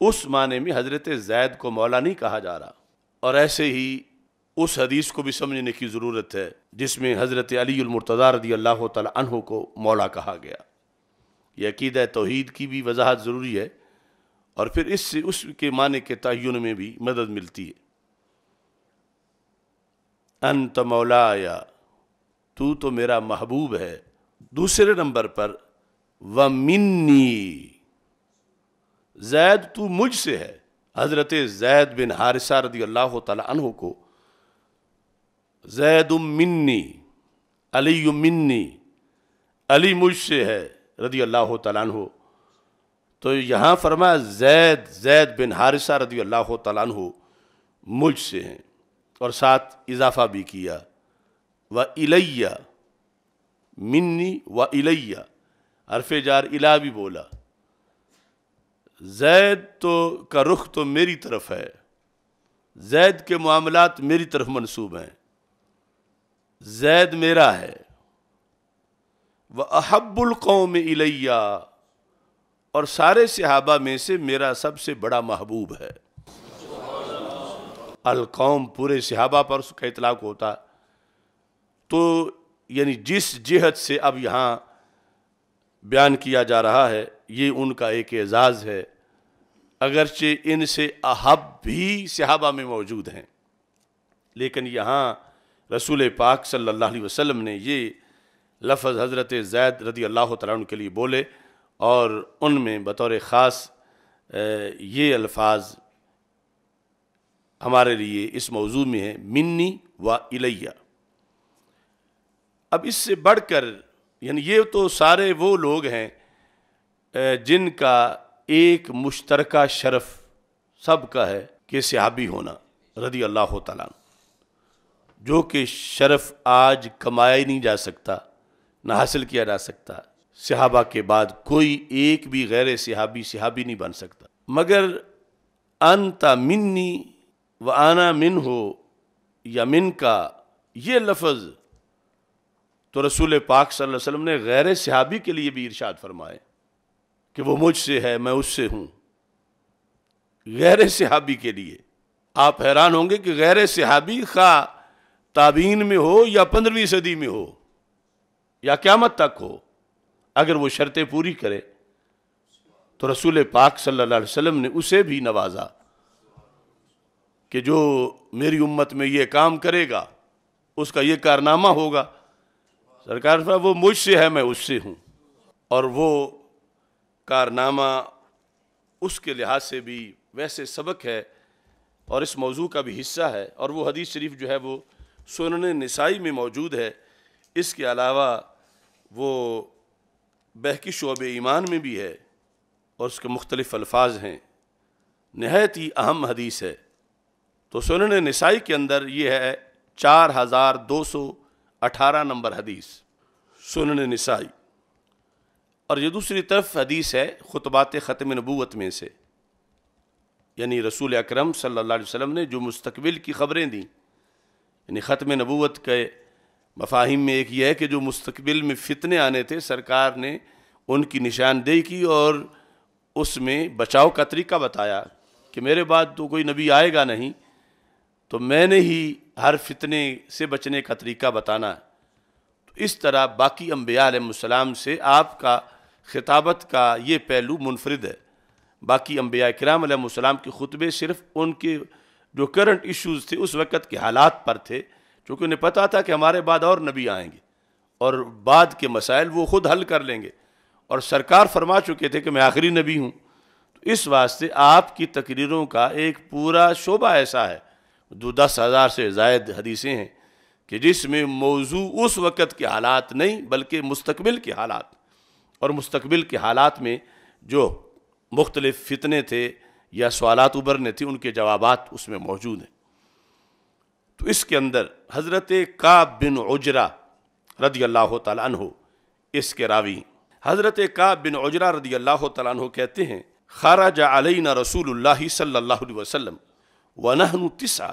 उस माने में हज़रत जैद को मौला नहीं कहा जा रहा और ऐसे ही उस हदीस को भी समझने की ज़रूरत है जिसमें हज़रत अलीमरतज़ा रदी अल्लाह तहों को मौला कहा गया यह अकीद तोहद की भी वजाहत ज़रूरी है और फिर इससे उसके माने के तयन में भी मदद मिलती है अंत मौलाया तू तो मेरा महबूब है दूसरे नंबर पर व मिन्नी जैद तू मुझ से है हज़रत जैद बिन हारिसा रदी अल्लाह तहों को जैद मिन्नी अली मिन्नी अली मुझ से है रदी अल्लाह तहों तो यहाँ फरमा जैद जैद बिन हारिसा रदी अल्लाह मुझ से हैं और साथ इजाफ़ा भी किया व इलैया मिन्नी व इलैया अरफे जार इला भी बोला जैद तो का रुख तो मेरी तरफ है जैद के मामलात मेरी तरफ मनसूब हैं जैद मेरा है व अहब्बुल कौम इलैया और सारे सहाबा में से मेरा सबसे बड़ा महबूब है अल कौम पूरे सहाबा पर उसका इतलाक होता तो यानी जिस जहत से अब यहाँ बयान किया जा रहा है ये उनका एक एजाज़ है अगरचे इनसे अहब भी सहाबा में मौजूद हैं लेकिन यहाँ रसूल पाक सल्लल्लाहु अलैहि वसल्लम ने ये लफज हज़रत जैद रदी अल्लाह तन के लिए बोले और उनमें बतौर ख़ास ये अल्फाज हमारे लिए इस मौजू में है मिन्नी व इलैया अब इससे बढ़कर यानी ये तो सारे वो लोग हैं जिनका एक मुश्तरका शरफ सब का है कि सहाबी होना रदी अल्लाह तला जो कि शरफ आज कमाया ही नहीं जा सकता ना हासिल किया जा सकता सहाबा के बाद कोई एक भी गैर सहाबी सहाबी नहीं बन सकता मगर अनता मिन्नी व आना मिन हो या मिन का ये लफ्ज़ तो रसूल पाक सल्लल्लाहु अलैहि वसल्लम ने गैर सहाबी के लिए भी इरशाद फरमाए कि वो मुझसे है मैं उससे हूँ गैर सहाबी के लिए आप हैरान होंगे कि गैर सहाबी खा ताबीन में हो या पंद्रहवीं सदी में हो या क्यामत तक हो अगर वो शर्तें पूरी करे तो रसूल पाक सल्लल्लाहु अलैहि वसल्लम ने उसे भी नवाजा कि जो मेरी उम्मत में ये काम करेगा उसका ये कारनामा होगा सरकार साहब वो मुझसे है मैं उससे हूँ और वो कारनामा उसके लिहाज से भी वैसे सबक है और इस मौजू का भी हिस्सा है और वो हदीस शरीफ जो है वो सोनन नसाई में मौजूद है इसके अलावा वो बहकी शोब ईमान में भी है और उसके मुख्तलिफ़ अल्फाज हैं नहायत ही अहम हदीस है तो सोनन नसाई के अंदर ये है चार हज़ार दो सौ 18 नंबर हदीस सुन नसाई और ये दूसरी तरफ हदीस है ख़ुतबात ख़त्म नबूत में से यानी रसूल अकरम सल्लल्लाहु अलैहि वसल्लम ने जो मुस्तकबिल की ख़बरें दी यानी ख़त्म नबूत के मफाहिम में एक यह है कि जो मुस्तकबिल में फ़ितने आने थे सरकार ने उनकी निशानदेही की और उसमें बचाव का तरीका बताया कि मेरे बाद तो कोई नबी आएगा नहीं तो मैंने ही हर फितने से बचने का तरीका बताना है तो इस तरह बाकी अम्बियाम से आपका खिताबत का ये पहलू मुनफरद है बाकी अम्बिया कराम के ख़ुतबे सिर्फ उनके जो करंट इशूज़ थे उस वक़्त के हालात पर थे चूँकि उन्हें पता था कि हमारे बाद और नबी आएंगे और बाद के मसाइल वो ख़ुद हल कर लेंगे और सरकार फरमा चुके थे कि मैं आखिरी नबी हूँ तो इस वास्ते आपकी तकरीरों का एक पूरा शोबा ऐसा है दो दस हज़ार से जायद हदीसें हैं कि जिसमें मौजू उस वक़्त के हालात नहीं बल्कि मुस्तबिल के हालात और मुस्तबिल के हालात में जो मुख्तलिफ़ फितने थे या सवालत उबरने थे उनके जवाब उसमें मौजूद हैं तो इसके अंदर हज़रत का बिन उजरा रदी अल्लाह हो इसके रावी हज़रत का बिन उजरा रदी अल्लाह हो कहते हैं खाराज अलना रसूल सल्ला वसलम वनहनु तिसा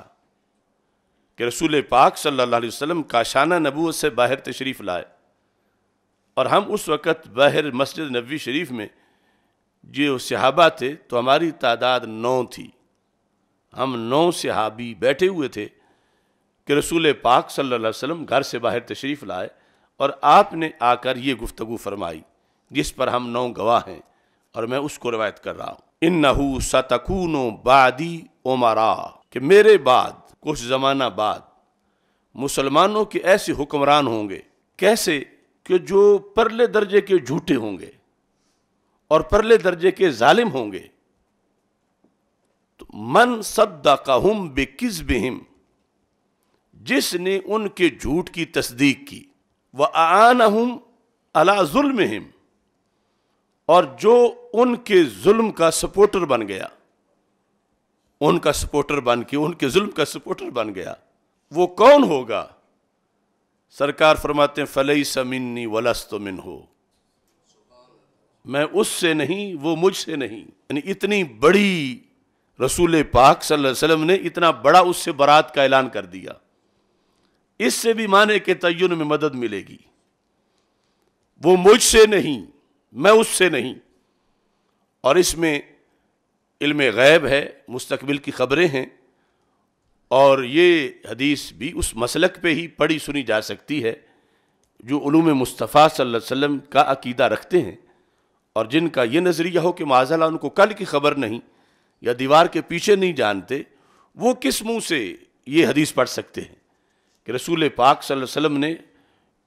कि रसूल पाक सल्ला वसम का काशाना नबूत से बाहर तशरीफ़ लाए और हम उस वक़्त बाहर मस्जिद नबी शरीफ में जो सहाबा थे तो हमारी तादाद नौ थी हम नौ सहाबी बैठे हुए थे कि रसूल पाक सल्ला वसम घर से बाहर तशरीफ़ लाए और आपने आकर ये गुफ्तु फरमाई जिस पर हम नौ गवाह हैं और मैं उसको रवायत कर रहा हूँ इन नहू सतकून बादी ओमारा कि मेरे बाद कुछ ज़माना बाद मुसलमानों के ऐसे हुक्मरान होंगे कैसे कि जो परले दर्जे के झूठे होंगे और परले दर्जे के जालिम होंगे तो मन सद्दा बे बेकिस बेहिम जिसने उनके झूठ की तस्दीक की वह आन हम अला जुल्म और जो उनके जुल्म का सपोर्टर बन गया उनका सपोर्टर बन के उनके जुल्म का सपोर्टर बन गया वो कौन होगा सरकार फरमाते हैं फलई समिन्नी वलस्त मिन हो मैं उससे नहीं वो मुझसे नहीं यानी इतनी बड़ी रसूल पाक वसल्लम ने इतना बड़ा उससे बारात का ऐलान कर दिया इससे भी माने के तयन में मदद मिलेगी वो मुझसे नहीं मैं उससे नहीं और इसमें इल्म गैब है मुस्तबिल की ख़बरें हैं और ये हदीस भी उस मसलक पे ही पढ़ी सुनी जा सकती है जो ूम मुस्तफ़ा सल्लल्लाहु अलैहि वसल्लम का अकीदा रखते हैं और जिनका ये नज़रिया हो कि माज़ाला उनको कल की ख़बर नहीं या दीवार के पीछे नहीं जानते वो किस मुँह से ये हदीस पढ़ सकते हैं कि रसूल पाक सल्लल्लाहु अलैहि वसल्लम ने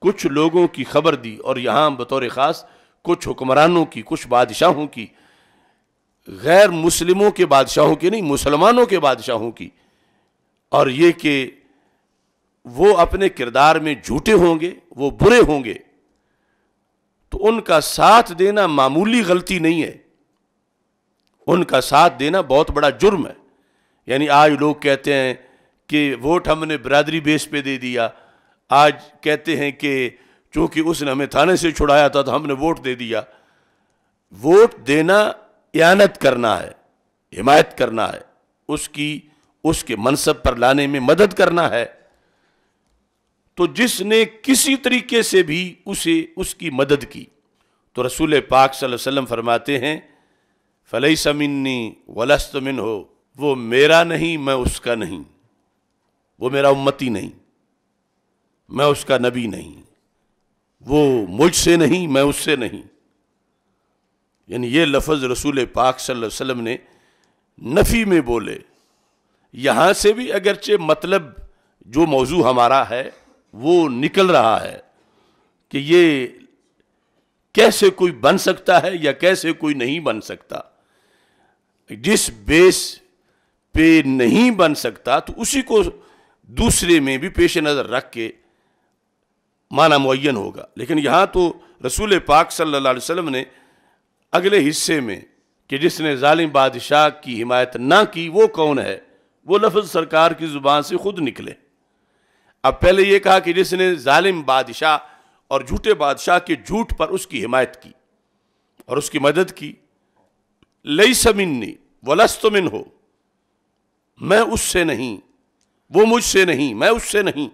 कुछ लोगों की खबर दी और यहाँ बतौर ख़ास कुछ हुक्मरानों की कुछ बादशाहों की गैर मुस्लिमों के बादशाहों की नहीं मुसलमानों के बादशाहों की और ये कि वो अपने किरदार में झूठे होंगे वो बुरे होंगे तो उनका साथ देना मामूली गलती नहीं है उनका साथ देना बहुत बड़ा जुर्म है यानी आज लोग कहते हैं कि वोट हमने बरादरी बेस पे दे दिया आज कहते हैं कि चूंकि उसने हमें थाने से छुड़ाया था तो हमने वोट दे दिया वोट देना यानत करना है हिमायत करना है उसकी उसके मनसब पर लाने में मदद करना है तो जिसने किसी तरीके से भी उसे उसकी मदद की तो रसूल पाक वसल्लम फरमाते हैं फलई समिन्नी वलस्त मिन हो वो मेरा नहीं मैं उसका नहीं वो मेरा उम्मती नहीं मैं उसका नबी नहीं वो मुझसे नहीं मैं उससे नहीं यानी ये लफज रसूल पाक सल्लल्लाहु अलैहि वसल्लम ने नफ़ी में बोले यहाँ से भी अगरचे मतलब जो मौजू हमारा है वो निकल रहा है कि ये कैसे कोई बन सकता है या कैसे कोई नहीं बन सकता जिस बेस पे नहीं बन सकता तो उसी को दूसरे में भी पेश नज़र रख के माना मुन होगा लेकिन यहाँ तो रसूल पाक सल्लल्लाहु अलैहि वसल्लम ने अगले हिस्से में कि जिसने जालिम बादशाह की हिमायत ना की वो कौन है वो लफ्ज़ सरकार की ज़ुबान से खुद निकले अब पहले ये कहा कि जिसने जालिम बादशाह और झूठे बादशाह के झूठ पर उसकी हिमायत की और उसकी मदद की लई समिननी वलस्तमिन हो मैं उससे नहीं वो मुझसे नहीं मैं उससे नहीं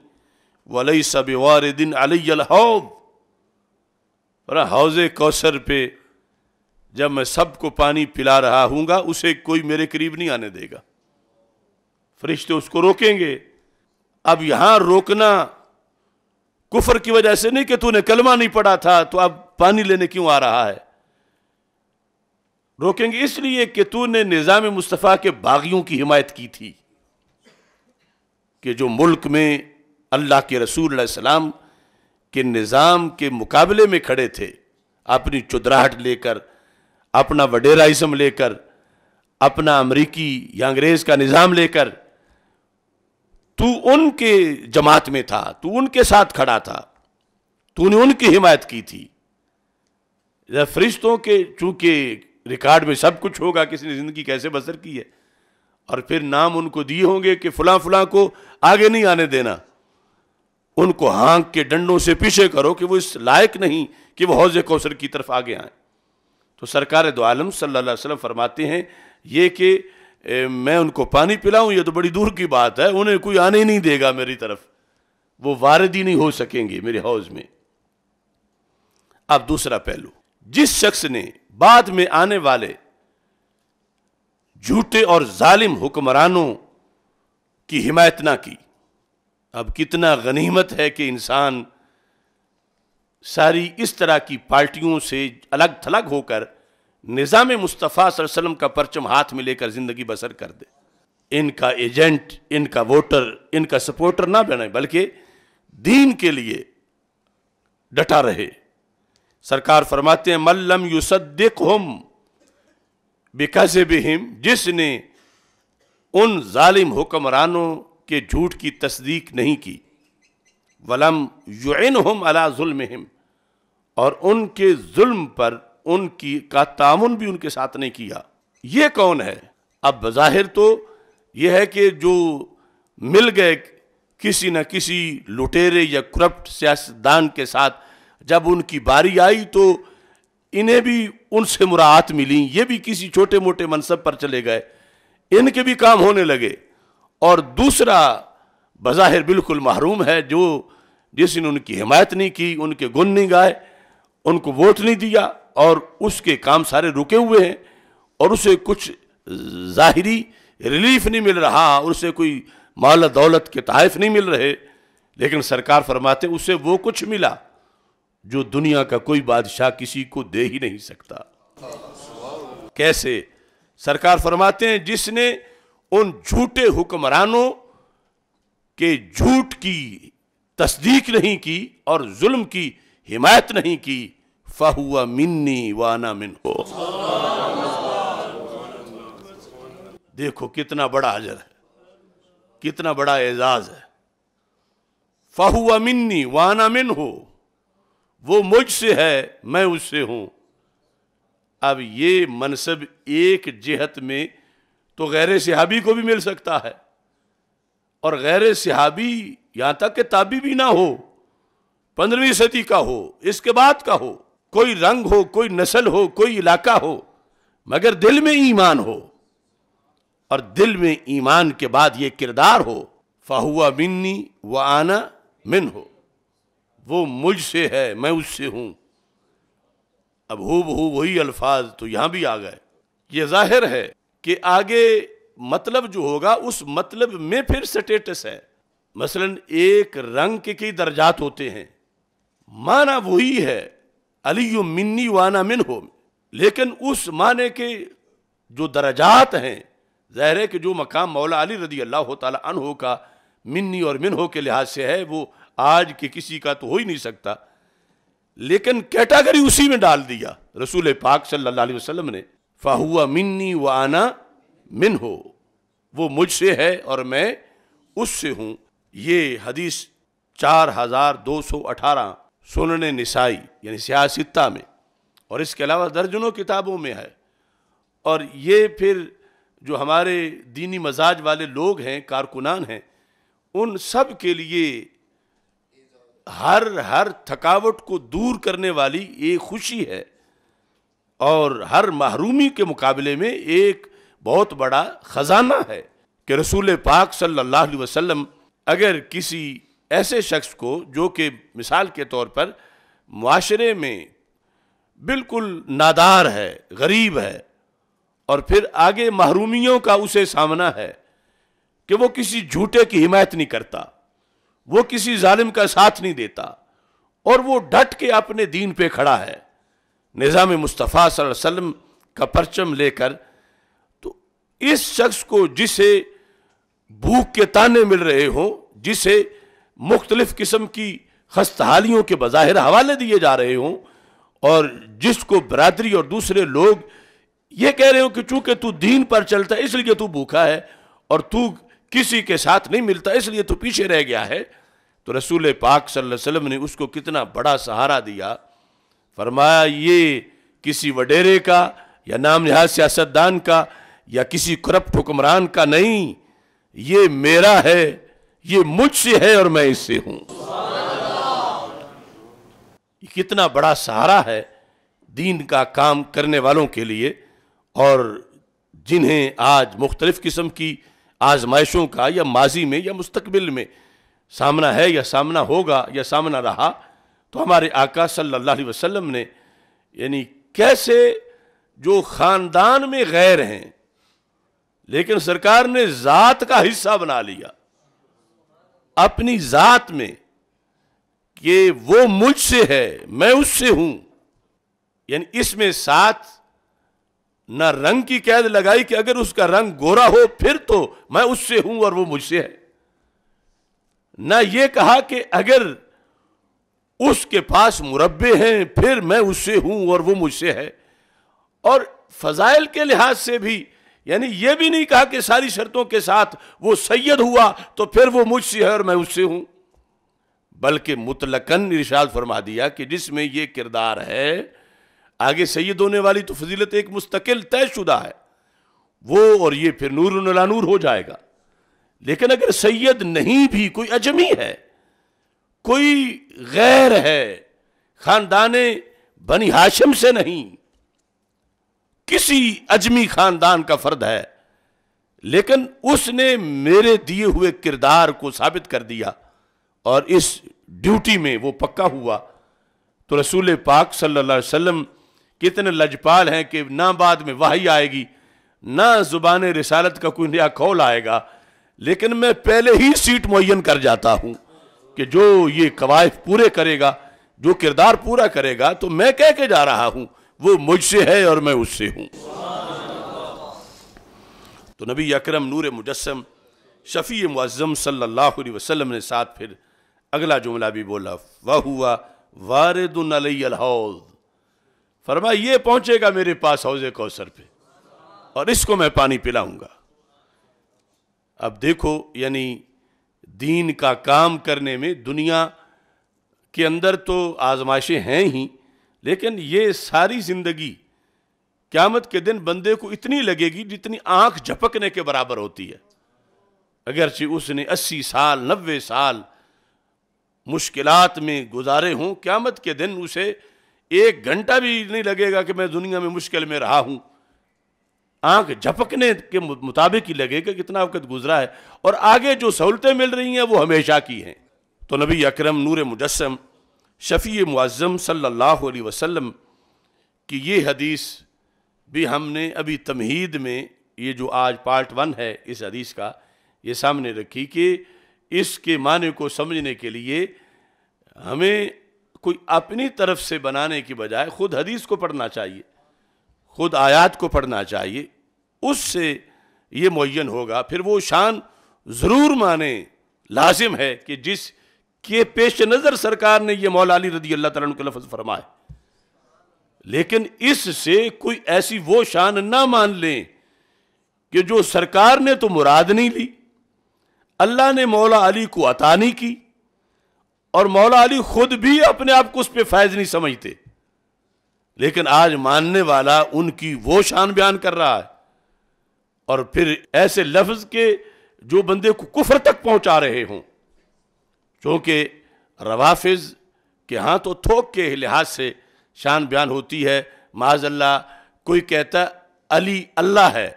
वलई सब वारदिन अलहौब हौज कौसर पे जब मैं सबको पानी पिला रहा हूंगा उसे कोई मेरे करीब नहीं आने देगा फरिश्ते उसको रोकेंगे अब यहां रोकना कुफर की वजह से नहीं कि तूने कलमा नहीं पड़ा था तो अब पानी लेने क्यों आ रहा है रोकेंगे इसलिए कि तूने निज़ाम मुस्तफ़ा के बागियों की हिमायत की थी कि जो मुल्क में अल्लाह के रसूल सलाम के निज़ाम के मुकाबले में खड़े थे अपनी चुदराहट लेकर अपना वडेरा इसम लेकर अपना अमरीकी या अंग्रेज का निज़ाम लेकर तू उनके जमात में था तू उनके साथ खड़ा था तूने उनकी हिमायत की थी फरिश्तों के चूंकि रिकॉर्ड में सब कुछ होगा किसी ने ज़िंदगी कैसे बसर की है और फिर नाम उनको दिए होंगे कि फलां फुला को आगे नहीं आने देना उनको हाँक के डंडों से पीछे करो कि वो इस लायक नहीं कि वह हौज कौशर की तरफ आगे आए तो सरकार दो आलम सल्ला वसम फरमाते हैं ये कि मैं उनको पानी पिलाऊं ये तो बड़ी दूर की बात है उन्हें कोई आने नहीं देगा मेरी तरफ वो वारद ही नहीं हो सकेंगे मेरे हौज में अब दूसरा पहलू जिस शख्स ने बाद में आने वाले झूठे और जालिम हुक्मरानों की हिमायत ना की अब कितना गनीमत है कि इंसान सारी इस तरह की पार्टियों से अलग थलग होकर निज़ाम मुस्तफ़ा वसलम का परचम हाथ में लेकर ज़िंदगी बसर कर दे इनका एजेंट इनका वोटर इनका सपोर्टर ना बने बल्कि दीन के लिए डटा रहे सरकार फरमाते हैं मल्लम युसद्दिक हम बिकाजे बिहिम जिसने उन ालिम हुक्मरानों के झूठ की तस्दीक नहीं की वलम युन हम अला जुल्म और उनके जुल्म पर उनकी का तान भी उनके साथ नहीं किया ये कौन है अब बज़ाहिर तो यह है कि जो मिल गए किसी न किसी लुटेरे या करप्ट सियासतदान के साथ जब उनकी बारी आई तो इन्हें भी उनसे मुराहत मिली ये भी किसी छोटे मोटे मनसब पर चले गए इनके भी काम होने लगे और दूसरा बज़ाहिर बिल्कुल महरूम है जो जिसने उनकी हिमायत नहीं की उनके गुण नहीं गाए उनको वोट नहीं दिया और उसके काम सारे रुके हुए हैं और उसे कुछ ज़ाहरी रिलीफ नहीं मिल रहा और उसे कोई माल दौलत के तहफ़ नहीं मिल रहे लेकिन सरकार फरमाते उसे वो कुछ मिला जो दुनिया का कोई बादशाह किसी को दे ही नहीं सकता कैसे सरकार फरमाते हैं जिसने उन झूठे हुक्मरानों कि झूठ की तस्दीक नहीं की और जुल्म की हिमायत नहीं की फहुआ मिन्नी वाना मिन हो देखो कितना बड़ा अजर है कितना बड़ा एजाज है फहुआ मिन्नी वाना मिन हो वो मुझसे है मैं उससे हूं अब ये मनसब एक जेहत में तो गैर सिहाबी को भी मिल सकता है और गैर सिहाबी यहां तक के ताबी भी ना हो पंद्रहवीं सदी का हो इसके बाद का हो कोई रंग हो कोई नस्ल हो कोई इलाका हो मगर दिल में ईमान हो और दिल में ईमान के बाद ये किरदार हो फाहुआ मिन्नी व आना मिन हो वो मुझसे है मैं उससे हूं अब हु वही अल्फाज तो यहां भी आ गए ये जाहिर है कि आगे मतलब जो होगा उस मतलब में फिर स्टेटस है मसलन एक रंग कई दर्जात होते हैं माना वही है अली मिन्नी वाना मिन हो लेकिन उस माने के जो दर्जात हैं जहर के जो मकाम मौला अली रदी अल्लाह तहो का मिन्नी और मिन हो के लिहाज से है वो आज के किसी का तो हो ही नहीं सकता लेकिन कैटागरी उसी में डाल दिया रसूल पाक सल्लल्लाहु अलैहि वसल्लम ने फाहुआ मिन्नी व आना मिन हो वो मुझसे है और मैं उससे हूँ ये हदीस चार हजार दो सौ अठारह सुनन नसाई यानी सियासिता में और इसके अलावा दर्जनों किताबों में है और ये फिर जो हमारे दीनी मजाज वाले लोग हैं कारकुनान हैं उन सब के लिए हर हर थकावट को दूर करने वाली एक खुशी है और हर महरूमी के मुकाबले में एक बहुत बड़ा ख़जाना है कि रसूल पाक सल्लल्लाहु अलैहि वसल्लम अगर किसी ऐसे शख्स को जो कि मिसाल के तौर पर माशरे में बिल्कुल नादार है गरीब है और फिर आगे महरूमियों का उसे सामना है कि वो किसी झूठे की हिमायत नहीं करता वो किसी जालिम का साथ नहीं देता और वो डट के अपने दीन पे खड़ा है निज़ाम मुस्तफ़ा वसल्लम का परचम लेकर इस शख्स को जिसे भूख के ताने मिल रहे हों जिसे मुख्तलिफ़ किस्म की खस्तहालियों के बज़ाहिर हवाले दिए जा रहे हों और जिसको बरदरी और दूसरे लोग ये कह रहे हो कि चूंकि तू दीन पर चलता है इसलिए तू भूखा है और तू किसी के साथ नहीं मिलता इसलिए तू पीछे रह गया है तो रसूल पाक सल्लल्लाहु अलैहि वसल्लम ने उसको कितना बड़ा सहारा दिया फरमाया ये किसी वडेरे का या नाम लिहाज सियासतदान का या किसी करप्ट हुक्मरान का नहीं ये मेरा है ये मुझसे है और मैं इससे हूं कितना बड़ा सहारा है दीन का काम करने वालों के लिए और जिन्हें आज मुख्तलिफ़ किस्म की आजमाइशों का या माजी में या मुस्तबिल में सामना है या सामना होगा या सामना रहा तो हमारे आका सल्लल्लाहु अलैहि वसल्लम ने यानी कैसे जो ख़ानदान में गैर हैं लेकिन सरकार ने जात का हिस्सा बना लिया अपनी जात में कि वो मुझसे है मैं उससे हूं यानी इसमें साथ ना रंग की कैद लगाई कि अगर उसका रंग गोरा हो फिर तो मैं उससे हूं और वो मुझसे है ना ये कहा कि अगर उसके पास मुरब्बे हैं फिर मैं उससे हूं और वो मुझसे है और फजाइल के लिहाज से भी यानी यह भी नहीं कहा कि सारी शर्तों के साथ वो सैयद हुआ तो फिर वो मुझसे है और मैं उससे हूं बल्कि मुतलकन निशाद फरमा दिया कि जिसमें यह किरदार है आगे सैयद होने वाली तो फजीलत एक मुस्तकिल तयशुदा है वो और ये फिर नूर नूर हो जाएगा लेकिन अगर सैयद नहीं भी कोई अजमी है कोई गैर है खानदान बनी हाशम से नहीं किसी अजमी खानदान का फर्द है लेकिन उसने मेरे दिए हुए किरदार को साबित कर दिया और इस ड्यूटी में वो पक्का हुआ तो रसूल पाक सल्लल्लाहु अलैहि वसल्लम कितने लजपाल हैं कि ना बाद में वाही आएगी ना ज़ुबान रिसालत का कोई नया कौल आएगा लेकिन मैं पहले ही सीट मुन कर जाता हूँ कि जो ये कवायफ पूरे करेगा जो किरदार पूरा करेगा तो मैं कह के जा रहा हूँ वो मुझसे है और मैं उससे हूँ तो नबी अकरम नूर मुजस्म शफ़ी मुज़म सल्लल्लाहु अलैहि वसल्लम ने साथ फिर अगला जुमला भी बोला वह हुआ वारदन हौज फरमा ये पहुंचेगा मेरे पास हौज कौसर पे और इसको मैं पानी पिलाऊंगा अब देखो यानी दीन का काम करने में दुनिया के अंदर तो आजमाइशें हैं ही लेकिन ये सारी ज़िंदगी क़्यामत के दिन बंदे को इतनी लगेगी जितनी आँख झपकने के बराबर होती है अगरचि उसने अस्सी साल नबे साल मुश्किलात में गुजारे हों क़्यामत के दिन उसे एक घंटा भी नहीं लगेगा कि मैं दुनिया में मुश्किल में रहा हूँ आंख झपकने के मुताबिक ही लगेगा कितना वक्त गुजरा है और आगे जो सहूलतें मिल रही हैं वो हमेशा की हैं तो नबी अकरम नूर मुजस्म शफ़ी मुआज़म सल्लल्लाहु अलैहि वसल्लम की ये हदीस भी हमने अभी तमहीद में ये जो आज पार्ट वन है इस हदीस का ये सामने रखी कि इसके माने को समझने के लिए हमें कोई अपनी तरफ से बनाने की बजाय ख़ुद हदीस को पढ़ना चाहिए ख़ुद आयात को पढ़ना चाहिए उससे ये मुन होगा फिर वो शान ज़रूर माने लाजिम है कि जिस के पेश नज़र सरकार ने यह मौला अली रदी अल्लाह तला लफज फरमाए लेकिन इससे कोई ऐसी वो शान ना मान लें कि जो सरकार ने तो मुराद नहीं ली अल्लाह ने मौला अली को अता नहीं की और मौला अली खुद भी अपने आप को उस पर फैज़ नहीं समझते लेकिन आज मानने वाला उनकी वो शान बयान कर रहा है और फिर ऐसे लफ्ज़ के जो बंदे को कुफर तक पहुंचा रहे हों चूँकि रवाफिज के हाँ तो थोक के लिहाज से शान बयान होती है माजल्ला कोई कहता अली अल्लाह है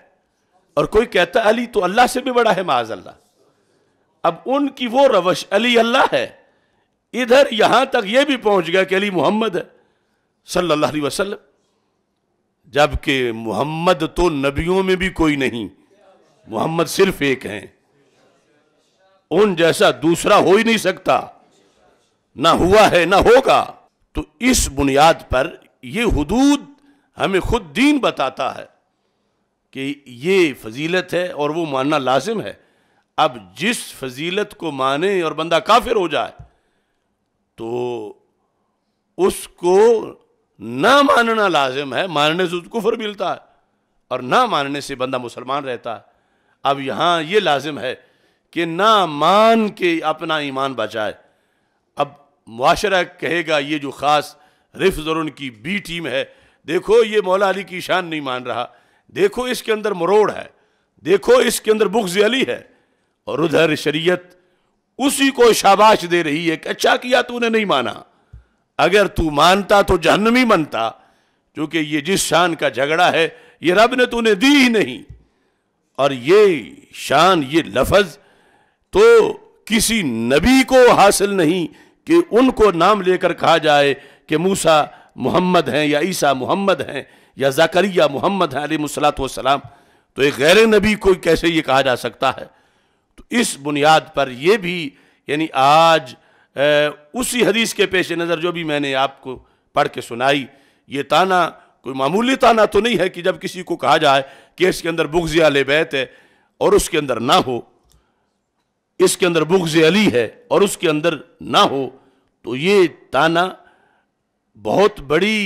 और कोई कहता अली तो अल्लाह से भी बड़ा है माजल्ला अब उनकी वो रवश अली अल्लाह है इधर यहाँ तक ये भी पहुँच गया कि अली मोहम्मद है सल्लल्लाहु अलैहि वसल्लम जबकि मोहम्मद तो नबियों में भी कोई नहीं मोहम्मद सिर्फ एक हैं उन जैसा दूसरा हो ही नहीं सकता ना हुआ है ना होगा तो इस बुनियाद पर ये हदूद हमें खुद दीन बताता है कि ये फजीलत है और वो मानना लाजिम है अब जिस फजीलत को माने और बंदा काफिर हो जाए तो उसको ना मानना लाजिम है मानने से उसको फर मिलता है और ना मानने से बंदा मुसलमान रहता है अब यहाँ ये लाजिम है कि ना मान के अपना ईमान बचाए अब मुआशरा कहेगा ये जो ख़ास रिफ और की बी टीम है देखो ये मौला अली की शान नहीं मान रहा देखो इसके अंदर मरोड़ है देखो इसके अंदर बुख्ज अली है और उधर शरीयत उसी को शाबाश दे रही है कि अच्छा किया तूने नहीं माना अगर तू मानता तो जहनमी बनता क्योंकि ये जिस शान का झगड़ा है ये रब ने तूने दी ही नहीं और ये शान ये लफज तो किसी नबी को हासिल नहीं कि उनको नाम लेकर कहा जाए कि मूसा मोहम्मद हैं या ईसा मोहम्मद हैं या ज़करिया मोहम्मद हैं अलीसलातम तो एक गैर नबी को कैसे ये कहा जा सकता है तो इस बुनियाद पर यह भी यानी आज ए, उसी हदीस के पेश नज़र जो भी मैंने आपको पढ़ के सुनाई ये ताना कोई मामूली ताना तो नहीं है कि जब किसी को कहा जाए कि इसके अंदर बुग्जिया ले बैत है और उसके अंदर ना हो इसके अंदर बुग्ज अली है और उसके अंदर ना हो तो ये ताना बहुत बड़ी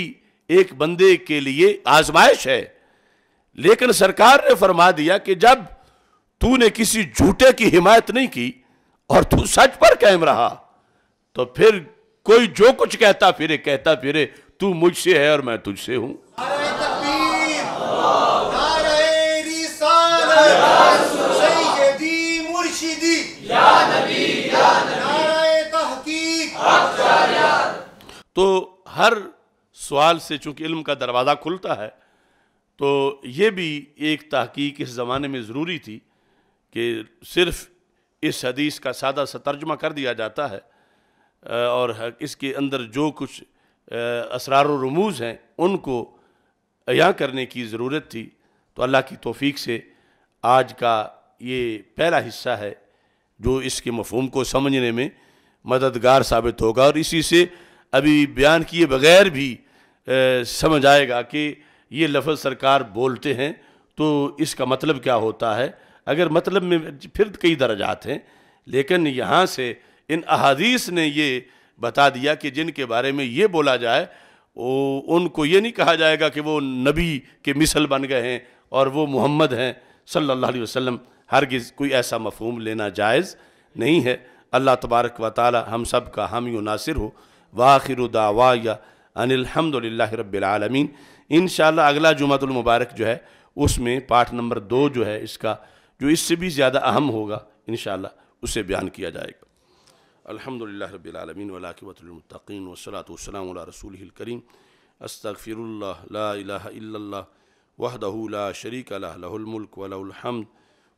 एक बंदे के लिए आजमाइश है लेकिन सरकार ने फरमा दिया कि जब तूने किसी झूठे की हिमायत नहीं की और तू सच पर कायम रहा तो फिर कोई जो कुछ कहता फिरे कहता फिरे तू मुझसे है और मैं तुझसे हूं तो हर सवाल से चूंकि इल्म का दरवाज़ा खुलता है तो ये भी एक तहकीक इस ज़माने में ज़रूरी थी कि सिर्फ इस हदीस का सादा सा तर्जमा कर दिया जाता है और इसके अंदर जो कुछ असरार रमूज़ हैं उनको अया करने की ज़रूरत थी तो अल्लाह की तोफ़ी से आज का ये पहला हिस्सा है जो इसके मफहम को समझने में मददगार साबित होगा और इसी से अभी बयान किए बगैर भी आ, समझ आएगा कि ये लफ्ज़ सरकार बोलते हैं तो इसका मतलब क्या होता है अगर मतलब में फिर कई दर्जात हैं लेकिन यहाँ से इन अहादीस ने ये बता दिया कि जिनके बारे में ये बोला जाए वो उनको ये नहीं कहा जाएगा कि वो नबी के मिसल बन गए हैं और वो मोहम्मद हैं सल्लल्लाहु अलैहि वसल्लम हरगिज़ कोई ऐसा मफहूम लेना जायज़ नहीं है अल्लाह तबारक व ताली हम सब का हम यू नासिर हो वाखिर दावा या रबालमीन इन अगला जुमतुलमबारक जो है उसमें पाठ नंबर दो जो है इसका जो इससे भी ज़्यादा अहम होगा इन उसे बयान किया जाएगा अलहमदिल्ला रबालमीन वलाकबतमतिन वसलात वसलाम रसूल करीम अस्तफ़िर ला शरीक लहलमुल्क वलहमद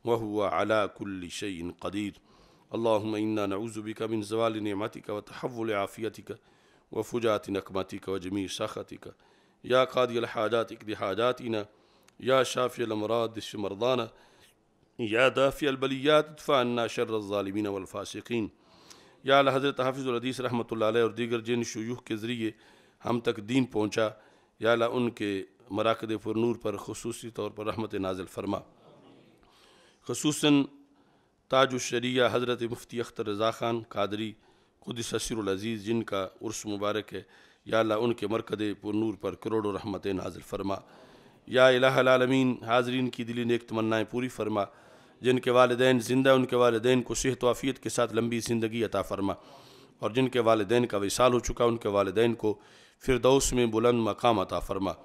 वह अला कुल्ल शयन कदीर अल्लाम इन्ना नऊज़ुबिका मिन जवाल नमतिका व तहवल आफ़ियतिका व फ़ुजात नकमतिका व जमी साखतिका या कादी हाजात हाजातना या शाफ़ी अलमराद मरदाना या दाफ़ी अलबलियात फ़ाना शर्रमिन वलफ़ासिन या हज़रत हाफिज़ुलदीस रहमत ला और दीगर जिन शयूख के ज़रिए हम तक दीन पहुँचा या उनके मराकद फुरनूर पर खसूस तौर पर रहमत नाजिल फरमा खसूस ताजुशरिया हज़रत मुफ्ती अख्तर रज़ा ख़ान कादरी खुद ससरज़ीज़ जिनका उर्स मुबारक है या ला उनके मरकद पुरूर पर करोड़ों रहमत नाजिल फरमा या अलामीन हाजरीन की दिली नेक तमन्नाएँ पूरी फरमा जिनके वालदेन ज़िंदा उनके वालदेन को सेहत वाफ़ियत के साथ लंबी ज़िंदगी अता फरमा और जिनके वालदेन का विसाल हो चुका उनके वालदेन को फिरदौस में बुलंद मकाम अता फरमा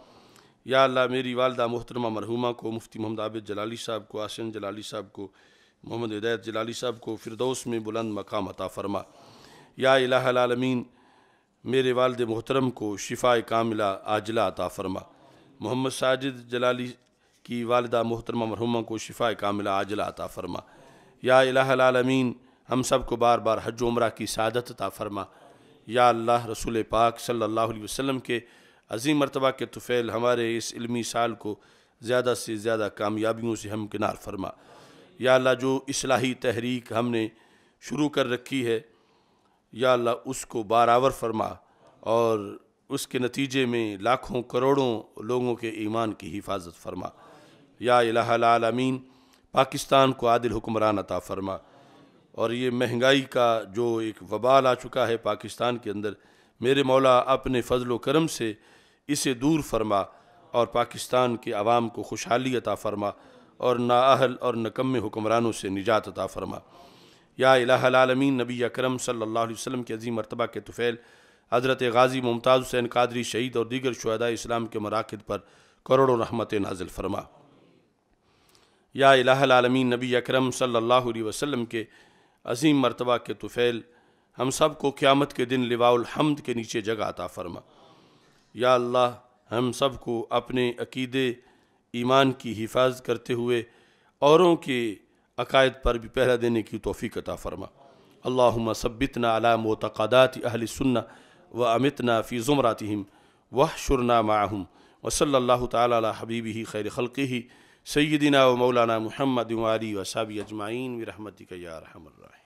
या अल्लाह मेरी वालदा मोहतरमा मरहुमा को मुफ्ती मोहम्मद आबिद जलाली साहब को आसन जलाली साहब को मोहम्मद हिदायत जलाली साहब को फिरदौस में बुलंद मकाम अता फरमा या इलामीन मेरे वालद मोहतरम को शिफा कामिला आजला अता फरमा मोहम्मद साजिद जलाली की वालदा मोहतरमा मरहुमा को शिफा कामिला आजला अता फरमा या इलामीन हम सब को बार बार हज उम्र की सादत अता फरमा या अल्लाह रसूल पाक सल्लल्लाहु अलैहि वसल्लम के अजीम मरतबा के तुफ़ैल हमारे इस इलमी साल को ज़्यादा से ज़्यादा कामयाबियों से हमकिनार फरमा या अल्लाह जो इसलाही तहरीक हमने शुरू कर रखी है या अल्लाह उसको बारावर फरमा और उसके नतीजे में लाखों करोड़ों लोगों के ईमान की हिफाजत फरमा या अलामीन पाकिस्तान को आदिल हुक्मरान अता फरमा और ये महंगाई का जो एक वबाल आ चुका है पाकिस्तान के अंदर मेरे मौला अपने फजल करम से इसे दूर फरमा और पाकिस्तान के आवाम को खुशहाली अता फरमा और नाअहल और नकम हुक्मरानों से निजात अता फरमा या इलामीन नबी अकरम सल्लल्लाहु अलैहि वसल्लम के अजीम मरतबा के तुफ़ैल हज़रत गाज़ी मुमताज़ हुसैन कादरी शहीद और दीगर शुहदा इस्लाम के मराकद पर करोड़ों रहमत नाजिल फरमा या इलामीन नबी अकरम सल्लल्लाहु अलैहि वसल्लम के अजीम मरतबा के तुफ़ैल हम सब को क़्यामत के दिन लिवाउल हमद के नीचे जगह अता फरमा या अल्लाह हम सब को अपने अकीदे ईमान की हिफाजत करते हुए औरों के अकायद पर भी पहरा देने की तोफ़ी अता फ़रमा अल्लाम सब्बितना अला मोतक़ादात अहल सुन्ना व अमितना फ़ी ज़ुमरातम वह शुरना माहम वसल्ला ताली हबीब ही खैर खल़ी ही सैदिना व मौलाना महमद वाली वसाबी अजमाइन वरहमत यार